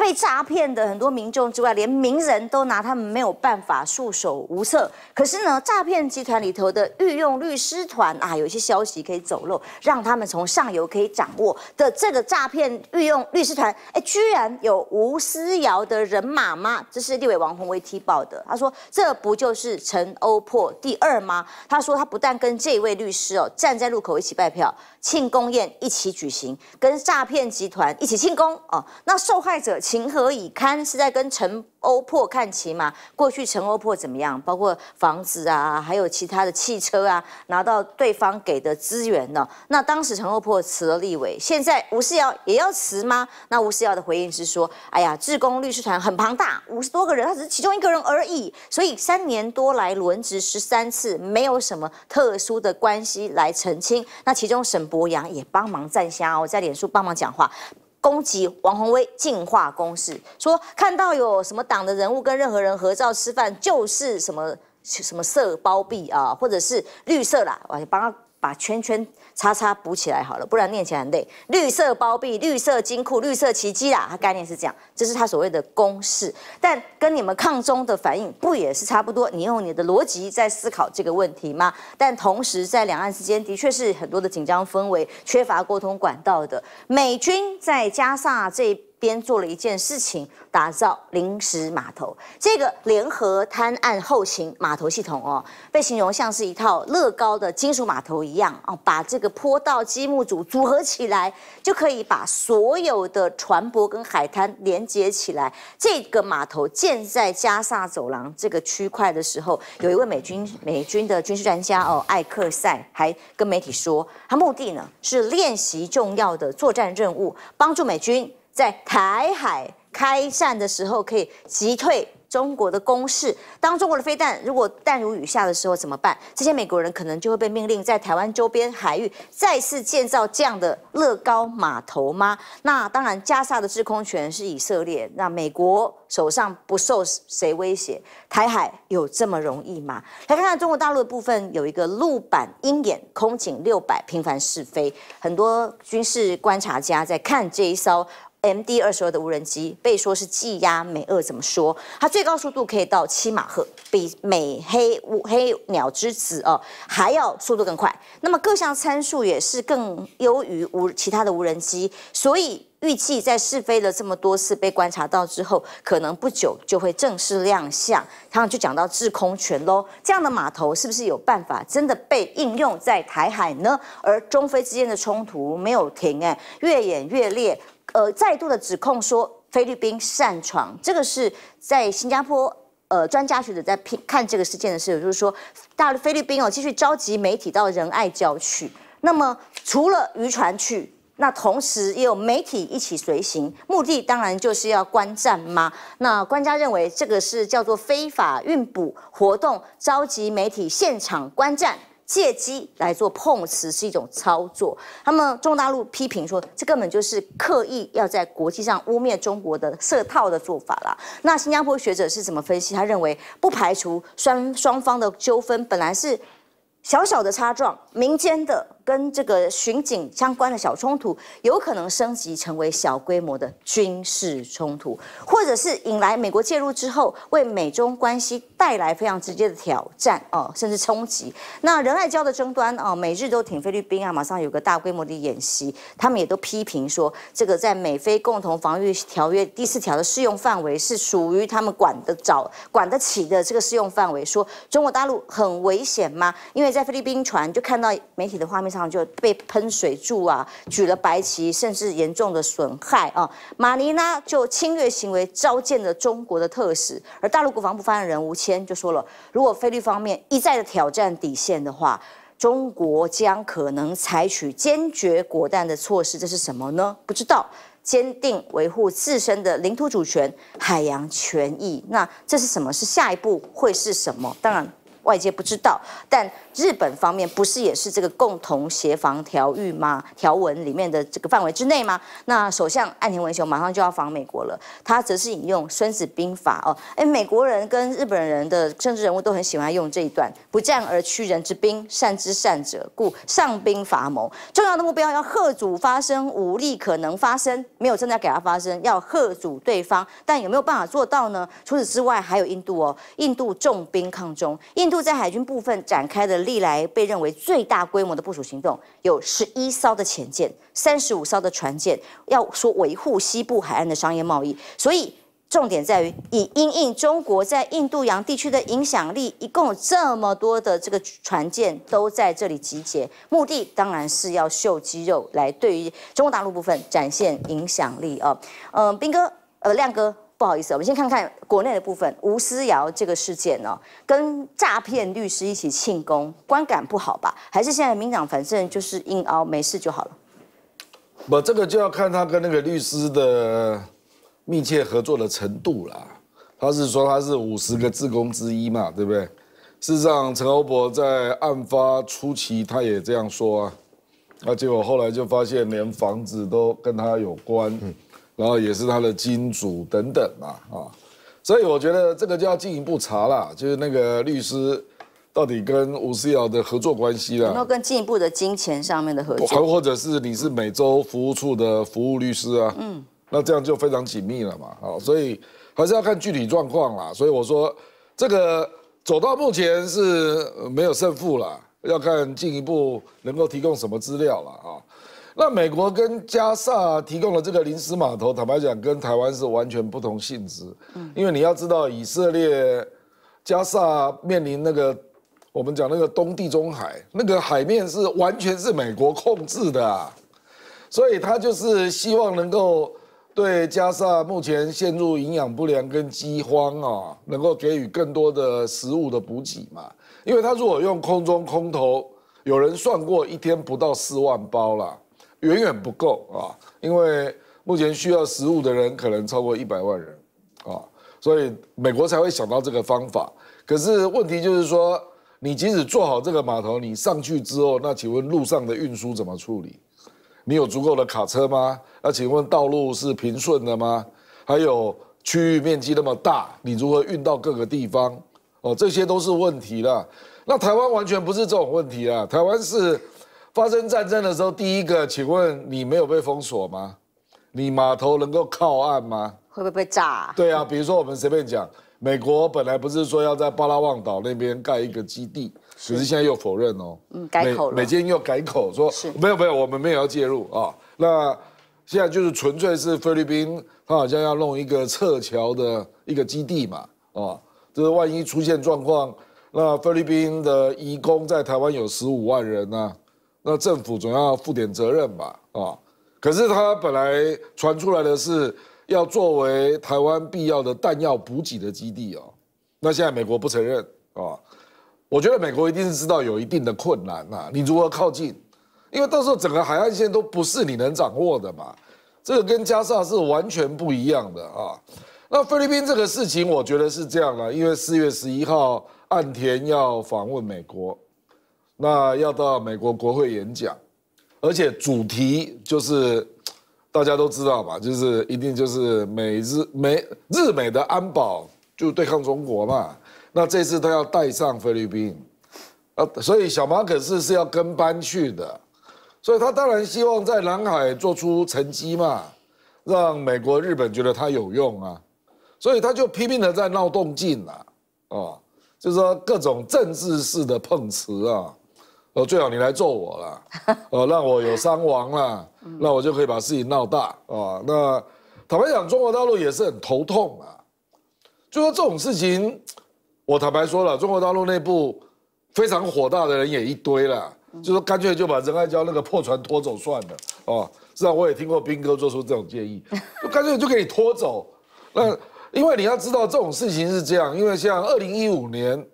被诈骗的很多民众之外，连名人都拿他们没有办法，束手无策。可是呢，诈骗集团里头的御用律师团啊，有一些消息可以走漏，让他们从上游可以掌握的这个诈骗御用律师团，哎，居然有吴思瑶的人马吗？这是立委王宏威踢爆的。他说，这不就是陈欧破第二吗？他说，他不但跟这位律师哦站在路口一起拜票，庆功宴一起举行，跟诈骗集团一起庆功哦，那受害者。情何以堪？是在跟陈欧破看齐吗？过去陈欧破怎么样？包括房子啊，还有其他的汽车啊，拿到对方给的资源呢。那当时陈欧破辞了立委，现在吴世瑶也要辞吗？那吴世瑶的回应是说：“哎呀，志工律师团很庞大，五十多个人，他只是其中一个人而已。所以三年多来轮值十三次，没有什么特殊的关系来澄清。那其中沈博阳也帮忙站下，我在脸书帮忙讲话。”攻击王宏威，净化公式，说看到有什么党的人物跟任何人合照吃饭，就是什么什么色包庇啊，或者是绿色啦，我就帮他。把圈圈叉叉补起来好了，不然念起来很累。绿色包庇，绿色金库，绿色奇迹啦，它概念是这样，这是它所谓的公式。但跟你们抗中的反应不也是差不多？你用你的逻辑在思考这个问题吗？但同时在两岸之间，的确是很多的紧张氛围，缺乏沟通管道的。美军在加萨这。边做了一件事情，打造临时码头。这个联合滩岸后勤码头系统哦，被形容像是一套乐高的金属码头一样哦，把这个坡道积木组组合起来，就可以把所有的船舶跟海滩连接起来。这个码头建在加萨走廊这个区块的时候，有一位美军美军的军事专家哦，艾克塞还跟媒体说，他目的呢是练习重要的作战任务，帮助美军。在台海开战的时候，可以击退中国的攻势。当中国的飞弹如果弹如雨下的时候怎么办？这些美国人可能就会被命令在台湾周边海域再次建造这样的乐高码头吗？那当然，加沙的制空权是以色列，那美国手上不受谁威胁？台海有这么容易吗？来看看中国大陆的部分，有一个陆版鹰眼空警六百频繁试飞，很多军事观察家在看这一艘。MD 二十二的无人机被说是技压美俄，怎么说？它最高速度可以到七马赫，比美黑乌黑鸟之子哦还要速度更快。那么各项参数也是更优于无其他的无人机，所以预计在试飞了这么多次被观察到之后，可能不久就会正式亮相。然后就讲到制空权喽，这样的码头是不是有办法真的被应用在台海呢？而中非之间的冲突没有停哎，越演越烈。呃，再度的指控说菲律宾擅闯，这个是在新加坡呃专家学者在评看这个事件的时候，就是说，大陆菲律宾哦继续召集媒体到仁爱礁去，那么除了渔船去，那同时也有媒体一起随行，目的当然就是要观战嘛。那专家认为这个是叫做非法运捕活动，召集媒体现场观战。借机来做碰瓷是一种操作，那么中大陆批评说，这根本就是刻意要在国际上污蔑中国的设套的做法啦。那新加坡学者是怎么分析？他认为，不排除双双方的纠纷本来是小小的擦撞，民间的。跟这个巡警相关的小冲突，有可能升级成为小规模的军事冲突，或者是引来美国介入之后，为美中关系带来非常直接的挑战哦，甚至冲击。那仁爱礁的争端啊，美日都挺菲律宾啊，马上有个大规模的演习，他们也都批评说，这个在美菲共同防御条约第四条的适用范围是属于他们管得着、管得起的这个适用范围，说中国大陆很危险吗？因为在菲律宾船就看到媒体的画面上。就被喷水柱啊，举了白旗，甚至严重的损害啊。马尼拉就侵略行为召见了中国的特使，而大陆国防部发言人吴谦就说了，如果菲律宾方面一再的挑战底线的话，中国将可能采取坚决果断的措施。这是什么呢？不知道。坚定维护自身的领土主权、海洋权益。那这是什么是下一步会是什么？当然。外界不知道，但日本方面不是也是这个共同协防条约吗？条文里面的这个范围之内吗？那首相岸田文雄马上就要访美国了，他则是引用《孙子兵法》哦，哎，美国人跟日本人的政治人物都很喜欢用这一段“不战而屈人之兵，善之善者，故上兵伐谋”。重要的目标要吓阻发生，武力可能发生，没有正在给他发生，要吓阻对方，但有没有办法做到呢？除此之外，还有印度哦，印度重兵抗中，印度。在海军部分展开的，历来被认为最大规模的部署行动，有十一艘的潜舰，三十五艘的船舰，要说维护西部海岸的商业贸易，所以重点在于以因应中国在印度洋地区的影响力，一共有这么多的这个船舰都在这里集结，目的当然是要秀肌肉，来对于中国大陆部分展现影响力啊。嗯，兵哥，呃，亮哥。不好意思，我们先看看国内的部分。吴思瑶这个事件呢，跟诈骗律师一起庆功，观感不好吧？还是现在民长反正就是硬凹，没事就好了？不，这个就要看他跟那个律师的密切合作的程度啦。他是说他是五十个自工之一嘛，对不对？事实上，陈欧博在案发初期他也这样说啊，那结果后来就发现连房子都跟他有关。然后也是他的金主等等嘛，啊，所以我觉得这个就要进一步查了，就是那个律师到底跟吴思尧的合作关系了，没有跟进一步的金钱上面的合作，还或者是你是美洲服务处的服务律师啊，嗯，那这样就非常紧密了嘛，啊，所以还是要看具体状况啦，所以我说这个走到目前是没有胜负了，要看进一步能够提供什么资料了啊。那美国跟加萨提供的这个临时码头，坦白讲，跟台湾是完全不同性质。嗯，因为你要知道，以色列加萨面临那个我们讲那个东地中海，那个海面是完全是美国控制的，所以他就是希望能够对加萨目前陷入营养不良跟饥荒啊，能够给予更多的食物的补给嘛。因为他如果用空中空投，有人算过一天不到四万包了。远远不够啊！因为目前需要食物的人可能超过一百万人，啊，所以美国才会想到这个方法。可是问题就是说，你即使做好这个码头，你上去之后，那请问路上的运输怎么处理？你有足够的卡车吗？那请问道路是平顺的吗？还有区域面积那么大，你如何运到各个地方？哦，这些都是问题了。那台湾完全不是这种问题啊，台湾是。发生战争的时候，第一个，请问你没有被封锁吗？你码头能够靠岸吗？会不会被炸？对啊，比如说我们随便讲，美国本来不是说要在巴拉望岛那边盖一个基地，可是现在又否认哦，嗯，改口了。美军又改口说没有没有，我们没有要介入啊。那现在就是纯粹是菲律宾，他好像要弄一个撤侨的一个基地嘛，哦，就是万一出现状况，那菲律宾的移工在台湾有十五万人呢。那政府总要负点责任吧，啊？可是他本来传出来的是要作为台湾必要的弹药补给的基地哦，那现在美国不承认啊，我觉得美国一定是知道有一定的困难呐。你如何靠近？因为到时候整个海岸线都不是你能掌握的嘛，这个跟加萨是完全不一样的啊。那菲律宾这个事情，我觉得是这样的，因为四月十一号岸田要访问美国。那要到美国国会演讲，而且主题就是大家都知道嘛，就是一定就是美日美日美的安保就对抗中国嘛。那这次他要带上菲律宾，啊，所以小马可是是要跟班去的，所以他当然希望在南海做出成绩嘛，让美国日本觉得他有用啊，所以他就拼命的在闹动静啊，哦，就是说各种政治式的碰瓷啊。哦，最好你来揍我了，哦，让我有伤亡了，那我就可以把事情闹大啊。那坦白讲，中国大陆也是很头痛啊。就说这种事情，我坦白说了，中国大陆内部非常火大的人也一堆了。就说干脆就把仁爱娇那个破船拖走算了实际上我也听过兵哥做出这种建议，就干脆就给你拖走。那因为你要知道这种事情是这样，因为像二零一五年。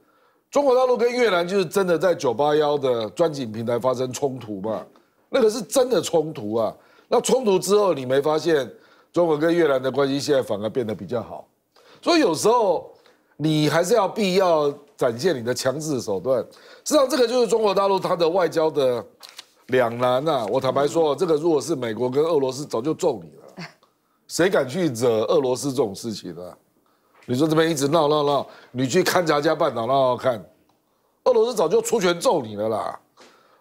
中国大陆跟越南就是真的在九八幺的钻井平台发生冲突嘛？那个是真的冲突啊！那冲突之后，你没发现中国跟越南的关系现在反而变得比较好？所以有时候你还是要必要展现你的强制手段。事实上，这个就是中国大陆它的外交的两难啊！我坦白说，这个如果是美国跟俄罗斯，早就揍你了。谁敢去惹俄罗斯这种事情呢？你说这边一直闹闹闹，你去看人家半岛闹看，俄罗斯早就出拳揍你了啦。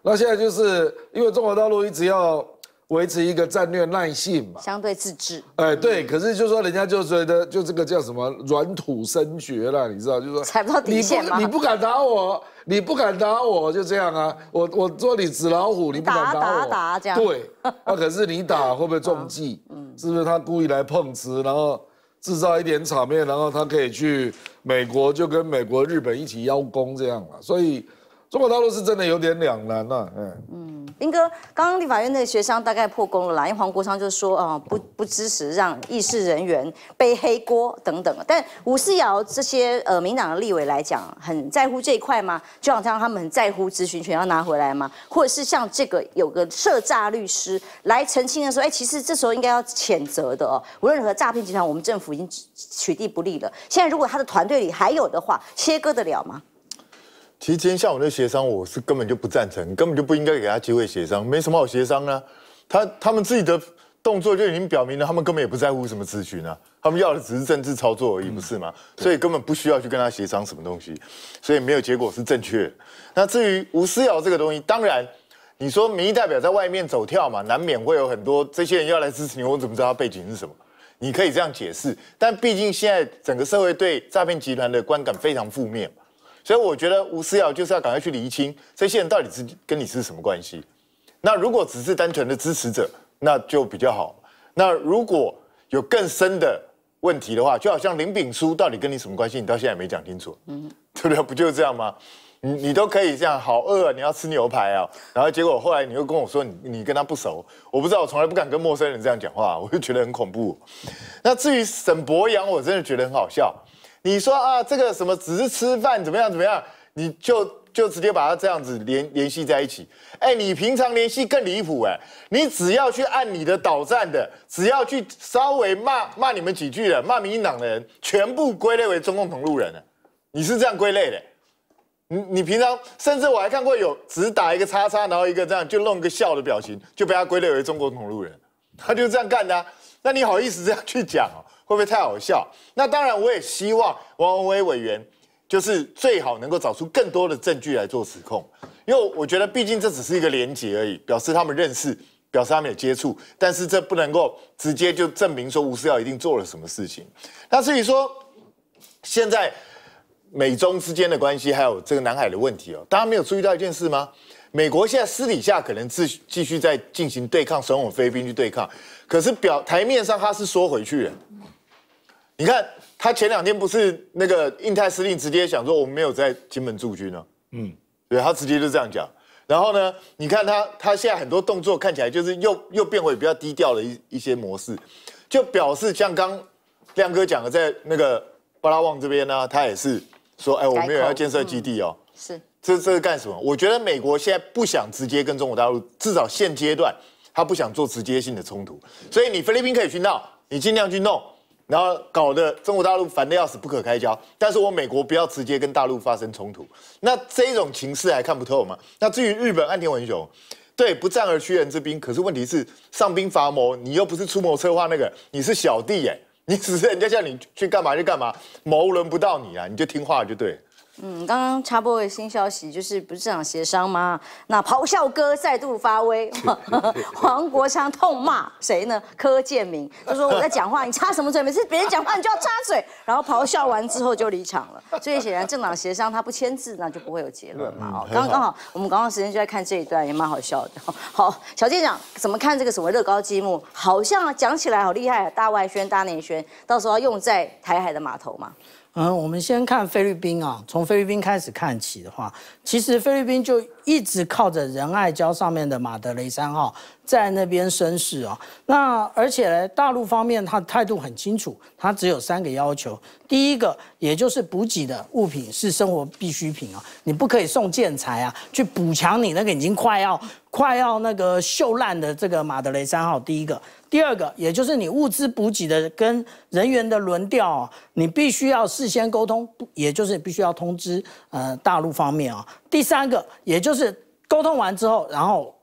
那现在就是因为中国大陆一直要维持一个战略耐性嘛，相对自制。哎，对，可是就说人家就觉得就这个叫什么软土生掘了，你知道，就是说踩不到底线你你不敢打我，你不敢打我，就这样啊。我我做你纸老虎，你不敢打我。打打打，这样对。那可是你打会不会中计？嗯，是不是他故意来碰瓷，然后？制造一点场面，然后他可以去美国，就跟美国、日本一起邀功这样了，所以。中国大陆是真的有点两难啊，嗯，嗯，兵哥，刚刚立法院那个协商大概破功了啦，因为黄国昌就说，哦，不不支持让议事人员背黑锅等等，但吴思瑶这些呃民党的立委来讲，很在乎这一块吗？就好像他们很在乎咨询权要拿回来吗？或者是像这个有个涉诈律师来澄清的时候，哎，其实这时候应该要谴责的哦，无论如何诈骗集团，我们政府已经取缔不利了，现在如果他的团队里还有的话，切割得了吗？其实今天下午的协商，我是根本就不赞成，根本就不应该给他机会协商，没什么好协商啊。他他们自己的动作就已经表明了，他们根本也不在乎什么咨询啊，他们要的只是政治操作而已，不是吗？所以根本不需要去跟他协商什么东西，所以没有结果是正确。那至于吴思瑶这个东西，当然你说民意代表在外面走跳嘛，难免会有很多这些人要来支持你，我怎么知道他背景是什么？你可以这样解释，但毕竟现在整个社会对诈骗集团的观感非常负面嘛。所以我觉得吴思瑶就是要赶快去厘清这些人到底是跟你是什么关系。那如果只是单纯的支持者，那就比较好。那如果有更深的问题的话，就好像林炳书到底跟你什么关系，你到现在也没讲清楚，嗯，对不对？不就是这样吗？你你都可以这样，好饿啊，你要吃牛排啊，然后结果后来你又跟我说你你跟他不熟，我不知道，我从来不敢跟陌生人这样讲话，我就觉得很恐怖。那至于沈博阳，我真的觉得很好笑。你说啊，这个什么只是吃饭怎么样怎么样，你就就直接把它这样子联联系在一起。哎，你平常联系更离谱哎，你只要去按你的导战的，只要去稍微骂骂你们几句的，骂民进党的人，全部归类为中共同路人了。你是这样归类的？你你平常甚至我还看过有只打一个叉叉，然后一个这样就弄一个笑的表情，就被他归类为中共同路人。他就这样干的。那你好意思这样去讲哦？会不会太好笑？那当然，我也希望王文威委员就是最好能够找出更多的证据来做指控，因为我觉得毕竟这只是一个连结而已，表示他们认识，表示他们有接触，但是这不能够直接就证明说吴思耀一定做了什么事情。那至于说现在美中之间的关系，还有这个南海的问题哦，大家没有注意到一件事吗？美国现在私底下可能自继续在进行对抗，损菲律兵去对抗，可是表台面上他是缩回去的。你看，他前两天不是那个印太司令直接想说，我们没有在金门驻军啊。嗯，对他直接就这样讲。然后呢，你看他他现在很多动作看起来就是又又变回比较低调的一一些模式，就表示像刚亮哥讲的，在那个巴拉旺这边呢，他也是说，哎，我们有要建设基地哦。是，这这是干什么？我觉得美国现在不想直接跟中国大陆，至少现阶段他不想做直接性的冲突。所以你菲律宾可以去闹，你尽量去弄。然后搞得中国大陆烦得要死，不可开交。但是我美国不要直接跟大陆发生冲突，那这种情势还看不透吗？那至于日本，岸田文雄，对，不战而屈人之兵。可是问题是，上兵伐谋，你又不是出谋策划那个，你是小弟耶，你只是人家叫你去干嘛就干嘛，谋轮不到你啊，你就听话就对。嗯，刚刚插播一新消息，就是不是这场协商吗？那咆哮哥再度发威，黄国昌痛骂谁呢？柯建明，他说我在讲话，你插什么嘴？每次别人讲话你就要插嘴，然后咆哮完之后就离场了。所以显然政党协商他不签字，那就不会有结论嘛。哦，刚刚好我们刚刚时间就在看这一段，也蛮好笑的。好，小健长怎么看这个所谓乐高积木？好像讲起来好厉害，大外宣、大内宣，到时候要用在台海的码头嘛。嗯，我们先看菲律宾啊，从菲律宾开始看起的话，其实菲律宾就一直靠着仁爱礁上面的马德雷三号在那边生事啊。那而且呢，大陆方面他的态度很清楚，他只有三个要求，第一个也就是补给的物品是生活必需品啊，你不可以送建材啊去补强你那个已经快要快要那个锈烂的这个马德雷三号，第一个。第二个，也就是你物资补给的跟人员的轮调啊，你必须要事先沟通，也就是你必须要通知呃大陆方面啊。第三个，也就是沟通完之后，然后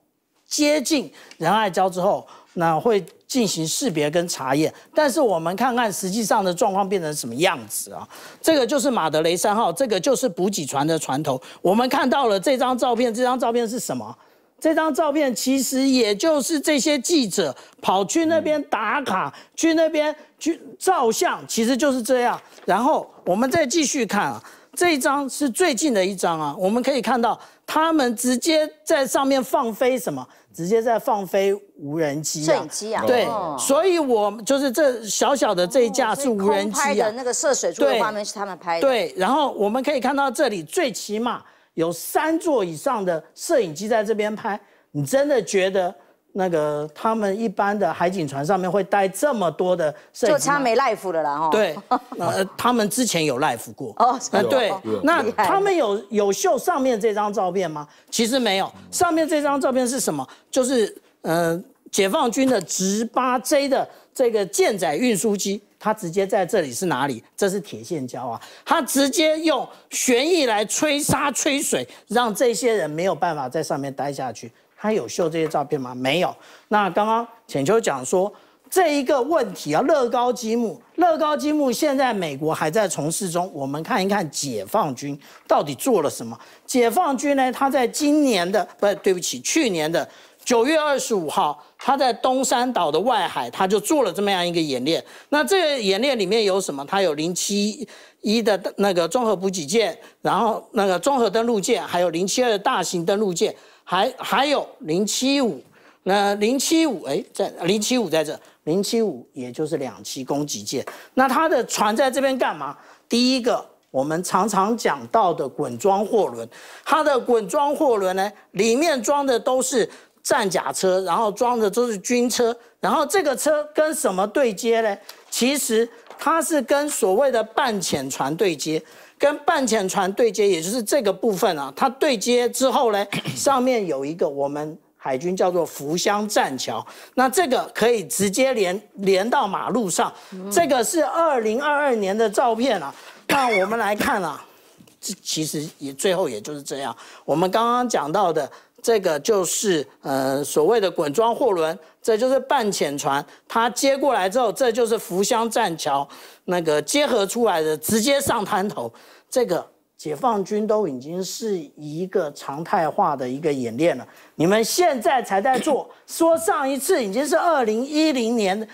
接近仁爱礁之后，那会进行识别跟查验。但是我们看看实际上的状况变成什么样子啊？这个就是马德雷三号，这个就是补给船的船头。我们看到了这张照片，这张照片是什么？这张照片其实也就是这些记者跑去那边打卡，去那边去照相，其实就是这样。然后我们再继续看啊，这一张是最近的一张啊，我们可以看到他们直接在上面放飞什么，直接在放飞无人机。摄影机啊，对。所以，我就是这小小的这一架是无人机。拍的那个涉水处的画面是他们拍的。对。然后我们可以看到这里，最起码。有三座以上的摄影机在这边拍，你真的觉得那个他们一般的海警船上面会带这么多的摄影机？就差没 l i f e 的了哈。对，呃，他们之前有 l i f e 过。哦，对，那他们有有秀上面这张照片吗？其实没有，上面这张照片是什么？就是呃，解放军的直八 J 的这个舰载运输机。他直接在这里是哪里？这是铁线胶啊！他直接用旋翼来吹沙吹水，让这些人没有办法在上面待下去。他有秀这些照片吗？没有。那刚刚浅秋讲说这一个问题啊，乐高积木，乐高积木现在美国还在从事中。我们看一看解放军到底做了什么？解放军呢？他在今年的不，对不起，去年的。九月二十五号，他在东山岛的外海，他就做了这么样一个演练。那这个演练里面有什么？他有零七一的那个综合补给舰，然后那个综合登陆舰，还有零七二大型登陆舰，还还有零七五。那零七五，哎，在零七五在这，零七五也就是两栖攻击舰。那他的船在这边干嘛？第一个，我们常常讲到的滚装货轮，它的滚装货轮呢，里面装的都是。战甲车，然后装的都是军车，然后这个车跟什么对接呢？其实它是跟所谓的半潜船对接，跟半潜船对接，也就是这个部分啊，它对接之后呢，上面有一个我们海军叫做福箱栈桥，那这个可以直接连连到马路上。这个是二零二二年的照片啊，那我们来看啊，这其实也最后也就是这样，我们刚刚讲到的。这个就是呃所谓的滚装货轮，这就是半潜船，它接过来之后，这就是浮箱栈桥那个结合出来的，直接上滩头。这个解放军都已经是一个常态化的一个演练了，你们现在才在做。说上一次已经是二零一零年，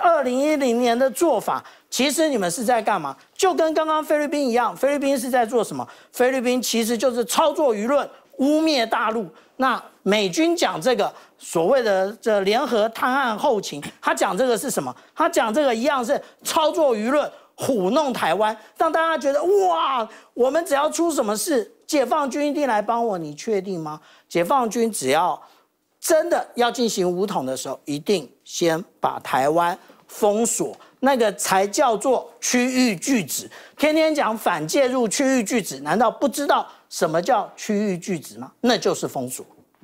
二零一零年的做法，其实你们是在干嘛？就跟刚刚菲律宾一样，菲律宾是在做什么？菲律宾其实就是操作舆论，污蔑大陆。那美军讲这个所谓的这联合探案后勤，他讲这个是什么？他讲这个一样是操作舆论，唬弄台湾，让大家觉得哇，我们只要出什么事，解放军一定来帮我。你确定吗？解放军只要真的要进行武统的时候，一定先把台湾封锁，那个才叫做区域拒止。天天讲反介入区域拒止，难道不知道？什么叫区域拒止吗？那就是封锁。